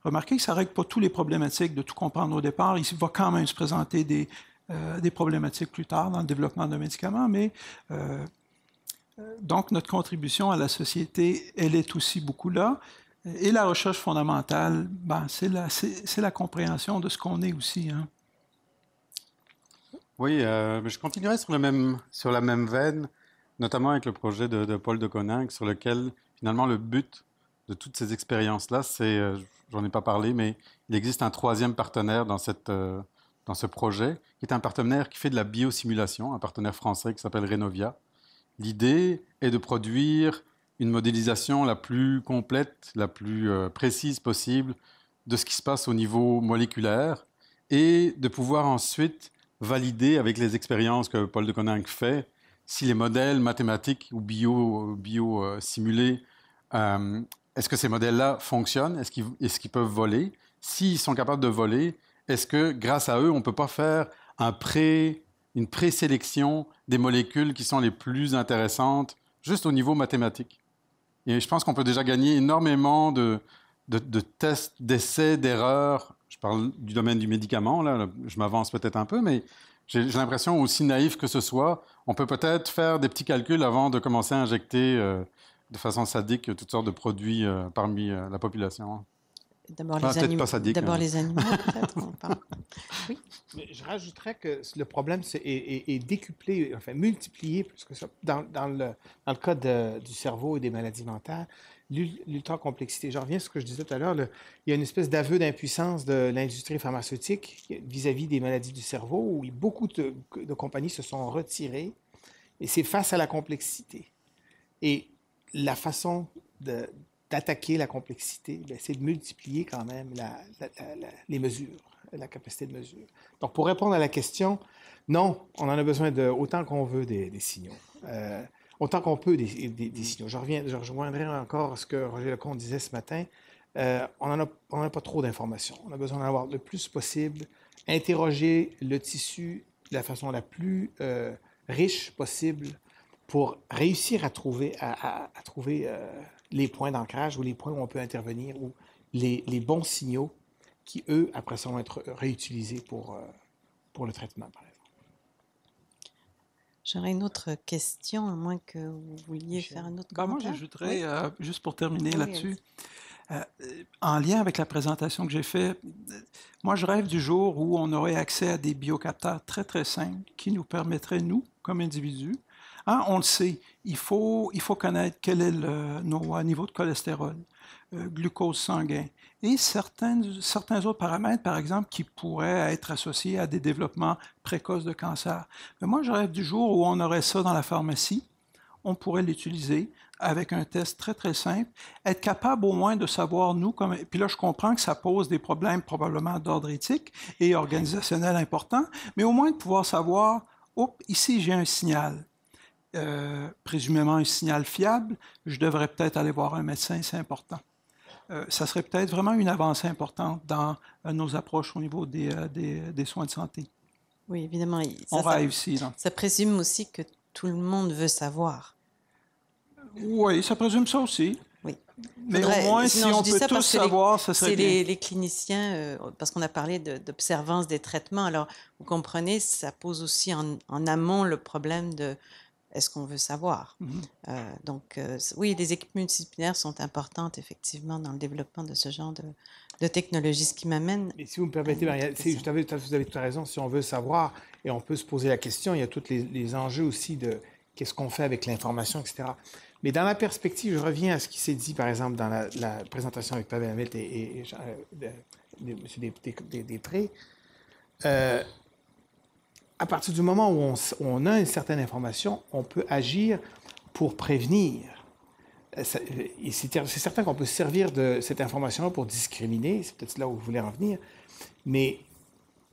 Remarquez que ça ne règle pas tous les problématiques de tout comprendre au départ. Il va quand même se présenter des, euh, problématiques plus tard dans le développement d'un médicament, mais euh, donc notre contribution à la société, elle est aussi beaucoup là. Et la recherche fondamentale, ben, c'est la, la, compréhension de ce qu'on est aussi. Hein. Oui, euh, je continuerai sur, le même, sur la même veine, notamment avec le projet de, Paul de Coninck, sur lequel, finalement, le but de toutes ces expériences-là, c'est, euh, j'en ai pas parlé, mais il existe un troisième partenaire dans, cette, euh, dans ce projet, qui est un partenaire qui fait de la biosimulation, un partenaire français qui s'appelle Renovia. L'idée est de produire une modélisation la plus complète, la plus euh, précise possible de ce qui se passe au niveau moléculaire et de pouvoir ensuite valider avec les expériences que Paul de Coninck fait si les modèles mathématiques ou bio, euh, euh, est-ce que ces modèles-là fonctionnent Est-ce qu'ils peuvent voler S'ils sont capables de voler, est-ce que grâce à eux, on ne peut pas faire un une présélection des molécules qui sont les plus intéressantes juste au niveau mathématique et je pense qu'on peut déjà gagner énormément de, tests, d'essais, d'erreurs. Je parle du domaine du médicament, là, je m'avance peut-être un peu, mais j'ai l'impression, aussi naïf que ce soit, on peut peut-être faire des petits calculs avant de commencer à injecter euh, de façon sadique toutes sortes de produits euh, parmi euh, la population. D'abord les, les, animaux, peut-être. oui. je rajouterais que le problème est, décuplé, enfin multiplié plus que ça. Dans, dans, le, dans le, cas du cerveau et des maladies mentales, l'ultra-complexité. Je reviens à ce que je disais tout à l'heure. Il y a une espèce d'aveu d'impuissance de l'industrie pharmaceutique vis-à-vis des maladies du cerveau où beaucoup de compagnies se sont retirées. Et c'est face à la complexité. Et la façon de, d'attaquer la complexité, ben, c'est de multiplier quand même les mesures, la capacité de mesure. Donc, pour répondre à la question, non, on en a besoin de, autant qu'on veut des, signaux. Euh, autant qu'on peut des, signaux. Je, reviens, je rejoindrai encore ce que Roger Lecomte disait ce matin. Euh, on n'en a, pas trop d'informations. On a besoin d'en avoir le plus possible, interroger le tissu de la façon la plus euh, riche possible pour réussir à trouver, à, à trouver les points d'ancrage ou les points où on peut intervenir ou les, les, bons signaux qui, eux, après ça, vont être réutilisés pour, euh, pour le traitement, par exemple. J'aurais une autre question, à moins que vous vouliez faire un autre ben, commentaire. moi, j'ajouterais, euh, juste pour terminer là-dessus, euh, en lien avec la présentation que j'ai faite, moi, je rêve du jour où on aurait accès à des biocapteurs très, très simples qui nous permettraient, nous, comme individus, ah, on le sait, il faut, connaître quel est le, euh, niveau de cholestérol, euh, glucose sanguin et certains, autres paramètres, par exemple, qui pourraient être associés à des développements précoces de cancer. Mais moi, je rêve du jour où on aurait ça dans la pharmacie. On pourrait l'utiliser avec un test très, très simple, être capable au moins de savoir, nous, comme... puis là, je comprends que ça pose des problèmes probablement d'ordre éthique et organisationnel important, mais au moins de pouvoir savoir, hop, ici, j'ai un signal. Euh, présumément un signal fiable, je devrais peut-être aller voir un médecin, c'est important. Euh, ça serait peut-être vraiment une avancée importante dans euh, nos approches au niveau des, des, soins de santé. Oui, évidemment. On va réussir. Ça, présume aussi que tout le monde veut savoir. Oui, ça présume ça aussi. Oui. Mais au moins, si on peut tous savoir, ça serait bien. Les, les cliniciens, parce qu'on a parlé d'observance des traitements. Alors, vous comprenez, ça pose aussi en amont le problème de est-ce qu'on veut savoir mmh euh, Donc, euh, oui, les équipes multidisciplinaires sont importantes, effectivement, dans le développement de ce genre de, technologie, ce qui m'amène... Mais si vous me permettez, Maria, vous avez tout raison, si on veut savoir, et on peut se poser la question, il y a tous les, enjeux aussi de qu'est-ce qu'on fait avec l'information, etc. Mais dans la perspective, je reviens à ce qui s'est dit, par exemple, dans la, présentation avec Pavel Hamel et, et, euh, M. Després, à partir du moment où on, a une certaine information, on peut agir pour prévenir. Euh, euh, c'est certain qu'on peut servir de cette information-là pour discriminer, c'est peut-être là où vous voulez en venir, mais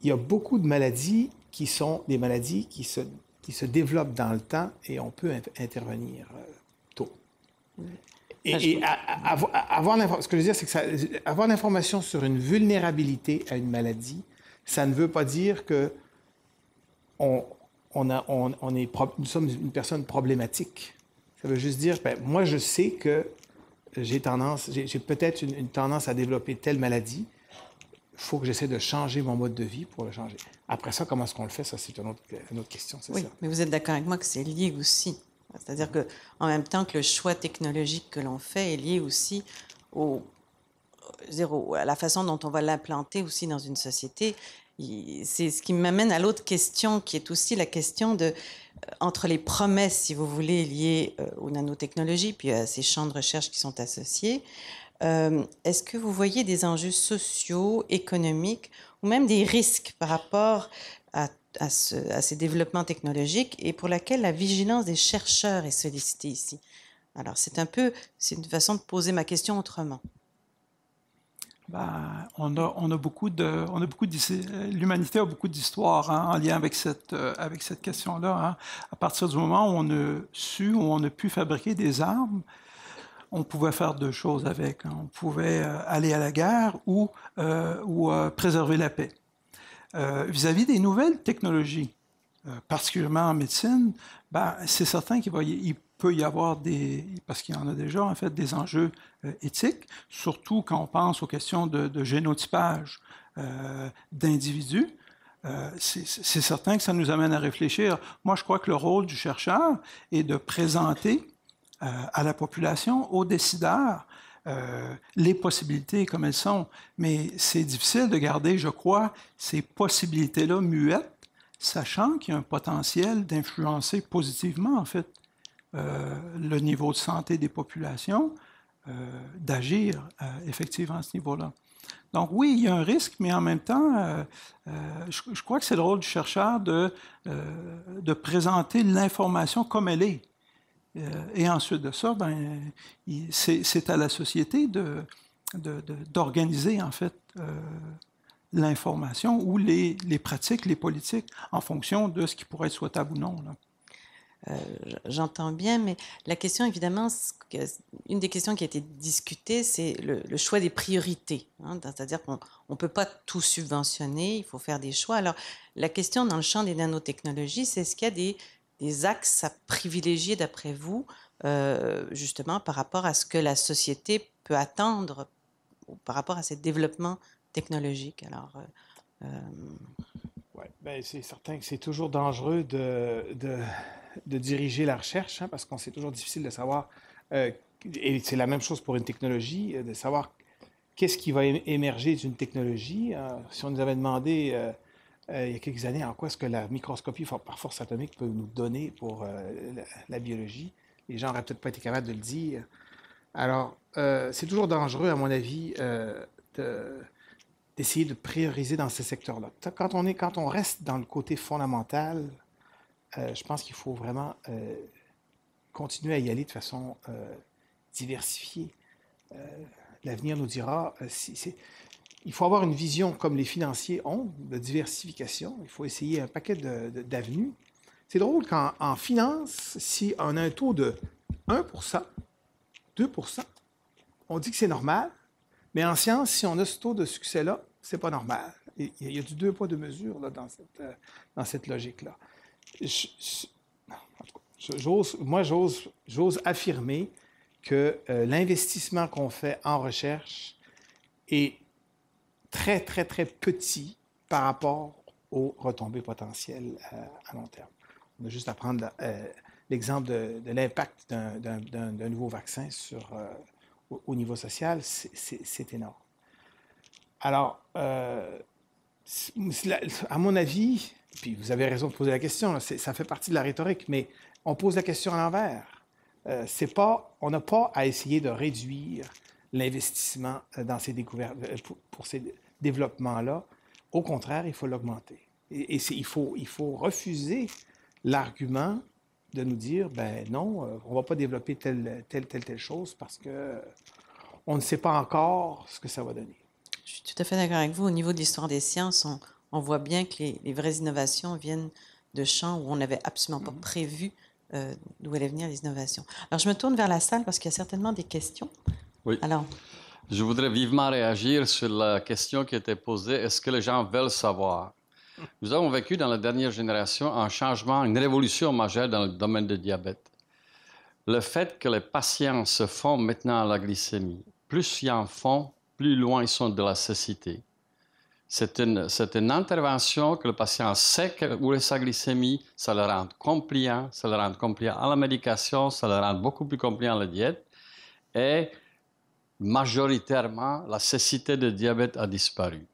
il y a beaucoup de maladies qui sont des maladies qui se, qui se développent dans le temps et on peut intervenir euh, tôt. Et, ce que je veux dire, c'est que avoir l'information sur une vulnérabilité à une maladie, ça ne veut pas dire que on, on, a, on, on est, nous sommes une personne problématique. Ça veut juste dire, ben, moi, je sais que j'ai tendance, j'ai peut-être une, tendance à développer telle maladie. Il faut que j'essaie de changer mon mode de vie pour le changer. Après ça, comment est-ce qu'on le fait? Ça, c'est une autre, une autre question. Oui, mais vous êtes d'accord avec moi que c'est lié aussi. C'est-à-dire que en même temps que le choix technologique que l'on fait est lié aussi au, zéro à la façon dont on va l'implanter aussi dans une société c'est ce qui m'amène à l'autre question, qui est aussi la question de euh, entre les promesses, si vous voulez, liées euh, aux nanotechnologies, puis à ces champs de recherche qui sont associés. Euh, est-ce que vous voyez des enjeux sociaux, économiques ou même des risques par rapport à, ces développements technologiques et pour laquelle la vigilance des chercheurs est sollicitée ici Alors c'est un peu, c'est une façon de poser ma question autrement. Bah, on, a, beaucoup de, on l'humanité a beaucoup d'histoires hein, en lien avec cette, euh, question-là. Hein. À partir du moment où on a su, où on a pu fabriquer des armes, on pouvait faire deux choses avec. Hein. On pouvait euh, aller à la guerre ou, euh, préserver la paix. Vis-à-vis des nouvelles technologies, particulièrement en médecine, ben, c'est certain qu'il va y, peut y avoir des, parce qu'il y en a déjà, en fait, des enjeux euh, éthiques, surtout quand on pense aux questions de, génotypage euh, d'individus. Euh, c'est certain que ça nous amène à réfléchir. Moi, je crois que le rôle du chercheur est de présenter à la population, aux décideurs, les possibilités comme elles sont. Mais c'est difficile de garder, je crois, ces possibilités-là muettes, sachant qu'il y a un potentiel d'influencer positivement, en fait, euh, le niveau de santé des populations, euh, d'agir euh, effectivement à ce niveau-là. Donc oui, il y a un risque, mais en même temps, je, crois que c'est le rôle du chercheur de, de présenter l'information comme elle est. et ensuite de ça, ben, c'est à la société d'organiser de, de, en fait l'information ou les, les, pratiques, les politiques, en fonction de ce qui pourrait être souhaitable ou non. Là. Euh, j'entends bien, mais la question, évidemment, une des questions qui a été discutée, c'est le, choix des priorités. Hein, c'est-à-dire qu'on ne peut pas tout subventionner, il faut faire des choix. Alors, la question dans le champ des nanotechnologies, c'est est-ce qu'il y a des, axes à privilégier, d'après vous, euh, justement, par rapport à ce que la société peut attendre par rapport à ce développement technologique Alors, euh, ben, c'est certain que c'est toujours dangereux de, diriger la recherche, hein, parce qu'on c'est toujours difficile de savoir, euh, et c'est la même chose pour une technologie, euh, de savoir qu'est-ce qui va émerger d'une technologie. Euh, si on nous avait demandé il y a quelques années en quoi est-ce que la microscopie par force atomique peut nous donner pour la, la, biologie, les gens n'auraient peut-être pas été capables de le dire. Alors, c'est toujours dangereux, à mon avis, de d'essayer de prioriser dans ces secteurs-là. Quand on, quand on reste dans le côté fondamental, euh, je pense qu'il faut vraiment euh, continuer à y aller de façon euh, diversifiée. L'avenir nous dira, si, il faut avoir une vision comme les financiers ont de diversification. Il faut essayer un paquet d'avenues. C'est drôle qu'en en finance, si on a un taux de 1 2 on dit que c'est normal, mais en science, si on a ce taux de succès-là, c'est pas normal. Il y a du deux poids, deux mesures dans cette, euh, dans cette logique-là. moi, j'ose affirmer que euh, l'investissement qu'on fait en recherche est très, très, très petit par rapport aux retombées potentielles euh, à long terme. On a juste à prendre l'exemple de, de l'impact d'un nouveau vaccin sur, au, niveau social, c'est énorme. Alors, euh, à mon avis, puis vous avez raison de poser la question, ça fait partie de la rhétorique, mais on pose la question à l'envers. Euh, c'est pas, on n'a pas à essayer de réduire l'investissement euh, dans ces découvertes, pour, ces développements-là. Au contraire, il faut l'augmenter. Et, il, faut, il faut refuser l'argument de nous dire, ben non, euh, on ne va pas développer telle, telle, telle, telle chose parce que on ne sait pas encore ce que ça va donner. Je suis tout à fait d'accord avec vous. Au niveau de l'histoire des sciences, on, voit bien que les, vraies innovations viennent de champs où on n'avait absolument pas mm-hmm. prévu euh, d'où allaient venir les innovations. Alors, je me tourne vers la salle parce qu'il y a certainement des questions. Oui. Alors. Je voudrais vivement réagir sur la question qui était posée. Est-ce que les gens veulent savoir? Nous avons vécu dans la dernière génération un changement, une révolution majeure dans le domaine du diabète. Le fait que les patients se font maintenant à la glycémie, plus ils en font, plus loin ils sont de la cécité. C'est une, intervention que le patient sait que, où est sa glycémie, ça le rend compliant, ça le rend compliant à la médication, ça le rend beaucoup plus compliant à la diète. Et majoritairement, la cécité de diabète a disparu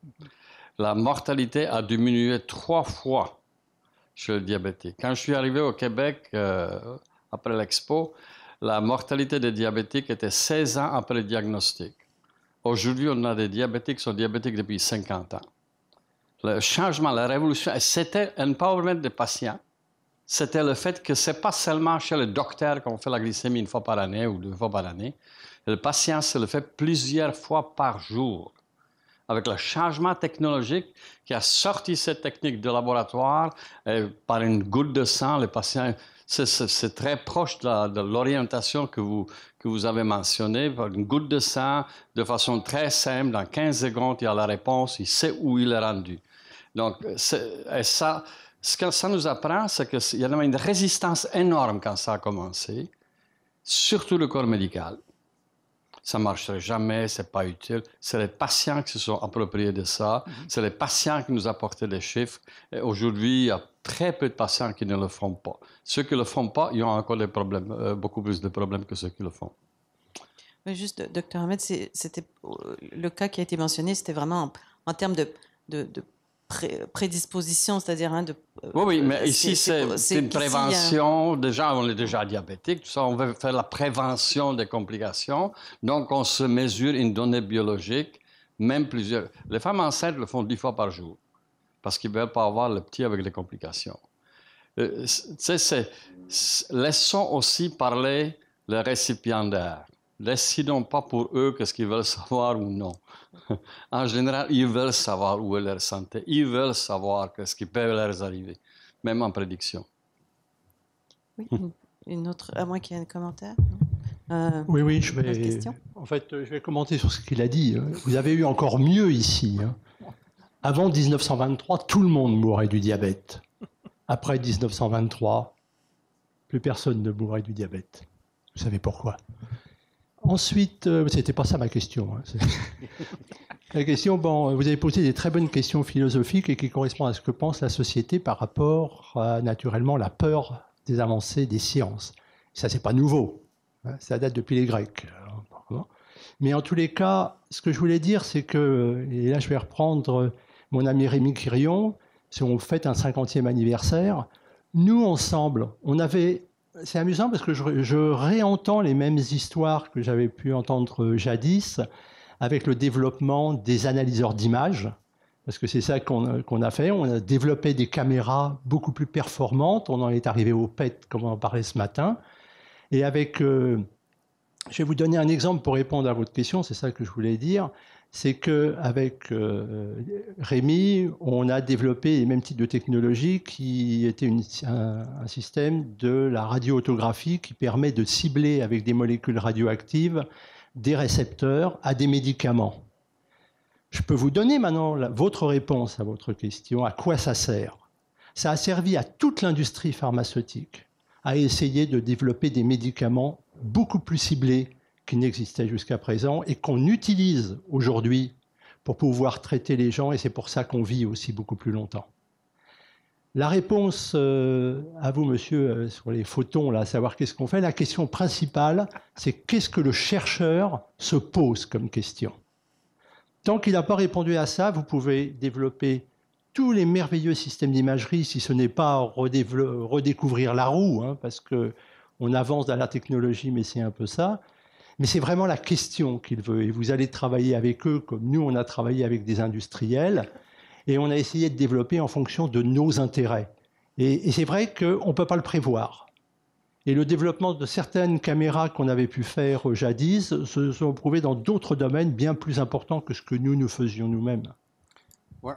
la mortalité a diminué trois fois chez le diabétique. Quand je suis arrivé au Québec euh, après l'expo, la mortalité des diabétiques était 16 ans après le diagnostic. Aujourd'hui, on a des diabétiques qui sont diabétiques depuis 50 ans. Le changement, la révolution, c'était un empowerment des patients. C'était le fait que ce n'est pas seulement chez le docteur qu'on fait la glycémie une fois par année ou deux fois par année. Le patient se le fait plusieurs fois par jour avec le changement technologique qui a sorti cette technique de laboratoire et euh, par une goutte de sang, le patient c'est très proche de l'orientation que vous, que vous avez mentionnée. Une goutte de sang, de façon très simple, dans 15 secondes, il y a la réponse, il sait où il est rendu. Donc, ça, ce que ça nous apprend, c'est qu'il y a une résistance énorme quand ça a commencé, surtout le corps médical ça ne marcherait jamais, c'est pas utile. C'est les patients qui se sont appropriés de ça, mhm. c'est les patients qui nous apportaient les chiffres. aujourd'hui, il y a très peu de patients qui ne le font pas. Ceux qui ne le font pas, ils ont encore des problèmes, euh, beaucoup plus de problèmes que ceux qui le font. Mais juste, docteur Ahmed, c'était euh, le cas qui a été mentionné, c'était vraiment en, termes de, de prédisposition, c'est-à-dire hein, de. Euh, oui, oui, euh, mais ici, c'est une hein. prévention. Déjà, on est déjà diabétique, tout ça. On veut faire la prévention des complications. Donc, on se mesure une donnée biologique, même plusieurs. Les femmes enceintes le font dix fois par jour parce qu'ils ne veulent pas avoir le petit avec les complications. Euh, laissons aussi parler le récipiendaire décidons pas pour eux qu'est-ce qu'ils veulent savoir ou non. en général, ils veulent savoir où est leur santé, ils veulent savoir qu'est-ce qui peut leur arriver, même en prédiction. Oui, une autre, à moins qu'il y ait un commentaire. Euh, oui, oui, je vais. En fait, euh, je vais commenter sur ce qu'il a dit. Hein. Vous avez eu encore mieux ici. Hein. Avant 1923, tout le monde mourait du diabète. Après 1923, plus personne ne mourrait du diabète. Vous savez pourquoi Ensuite, euh, c'était pas ça ma question. Hein, la question, bon, vous avez posé des très bonnes questions philosophiques et qui correspondent à ce que pense la société par rapport à, naturellement, la peur des avancées des sciences. Ça, c'est pas nouveau. Hein, ça date depuis les Grecs. Hein, mais en tous les cas, ce que je voulais dire, c'est que, et là, je vais reprendre mon ami Rémi Quirion, si on fête un 50e anniversaire, nous, ensemble, on avait c'est amusant parce que je, réentends les mêmes histoires que j'avais pu entendre euh, jadis avec le développement des analyseurs d'images. Parce que c'est ça euh, qu'on a fait. On a développé des caméras beaucoup plus performantes. On en est arrivé au PET, comme on en parlait ce matin. Et avec. Euh, je vais vous donner un exemple pour répondre à votre question, c'est ça que je voulais dire c'est que avec euh, Rémi, on a développé les mêmes types de technologies qui étaient un, système de la radioautographie qui permet de cibler avec des molécules radioactives des récepteurs à des médicaments. Je peux vous donner maintenant votre réponse à votre question. À quoi ça sert Ça a servi à toute l'industrie pharmaceutique à essayer de développer des médicaments beaucoup plus ciblés qui n'existait jusqu'à présent et qu'on utilise aujourd'hui pour pouvoir traiter les gens, et c'est pour ça qu'on vit aussi beaucoup plus longtemps. La réponse euh, à vous, monsieur, euh, sur les photons, là, à savoir qu'est-ce qu'on fait, la question principale, c'est qu'est-ce que le chercheur se pose comme question Tant qu'il n'a pas répondu à ça, vous pouvez développer tous les merveilleux systèmes d'imagerie, si ce n'est pas redécouvrir la roue, hein, parce qu'on avance dans la technologie, mais c'est un peu ça mais c'est vraiment la question qu'il veut. Et vous allez travailler avec eux comme nous, on a travaillé avec des industriels, et on a essayé de développer en fonction de nos intérêts. Et, c'est vrai qu'on ne peut pas le prévoir. Et le développement de certaines caméras qu'on avait pu faire euh, jadis se sont prouvées dans d'autres domaines bien plus importants que ce que nous, nous faisions nous-mêmes.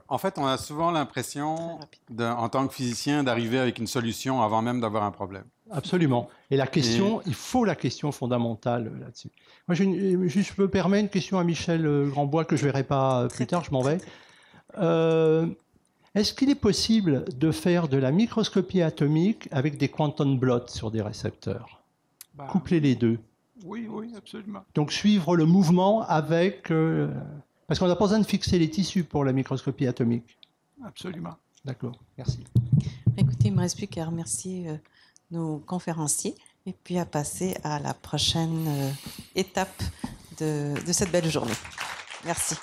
En fait, on a souvent l'impression, en tant que physicien, d'arriver avec une solution avant même d'avoir un problème. Absolument. Et la question, il faut la question fondamentale euh, là-dessus. Moi, euh, je, je, me permets une question à Michel euh, Grandbois que je ne verrai pas plus tard, je m'en vais. Est-ce qu'il est possible de faire de la microscopie atomique avec des quantum blots sur des récepteurs bah, Coupler les deux. Oui, oui, absolument. Donc suivre le mouvement avec... Parce qu'on n'a pas besoin de fixer les tissus pour la microscopie atomique. Absolument. D'accord, merci. Bah, écoutez, il ne me reste plus qu'à remercier euh, nos conférenciers et puis à passer à la prochaine euh, étape de, cette belle journée. Merci.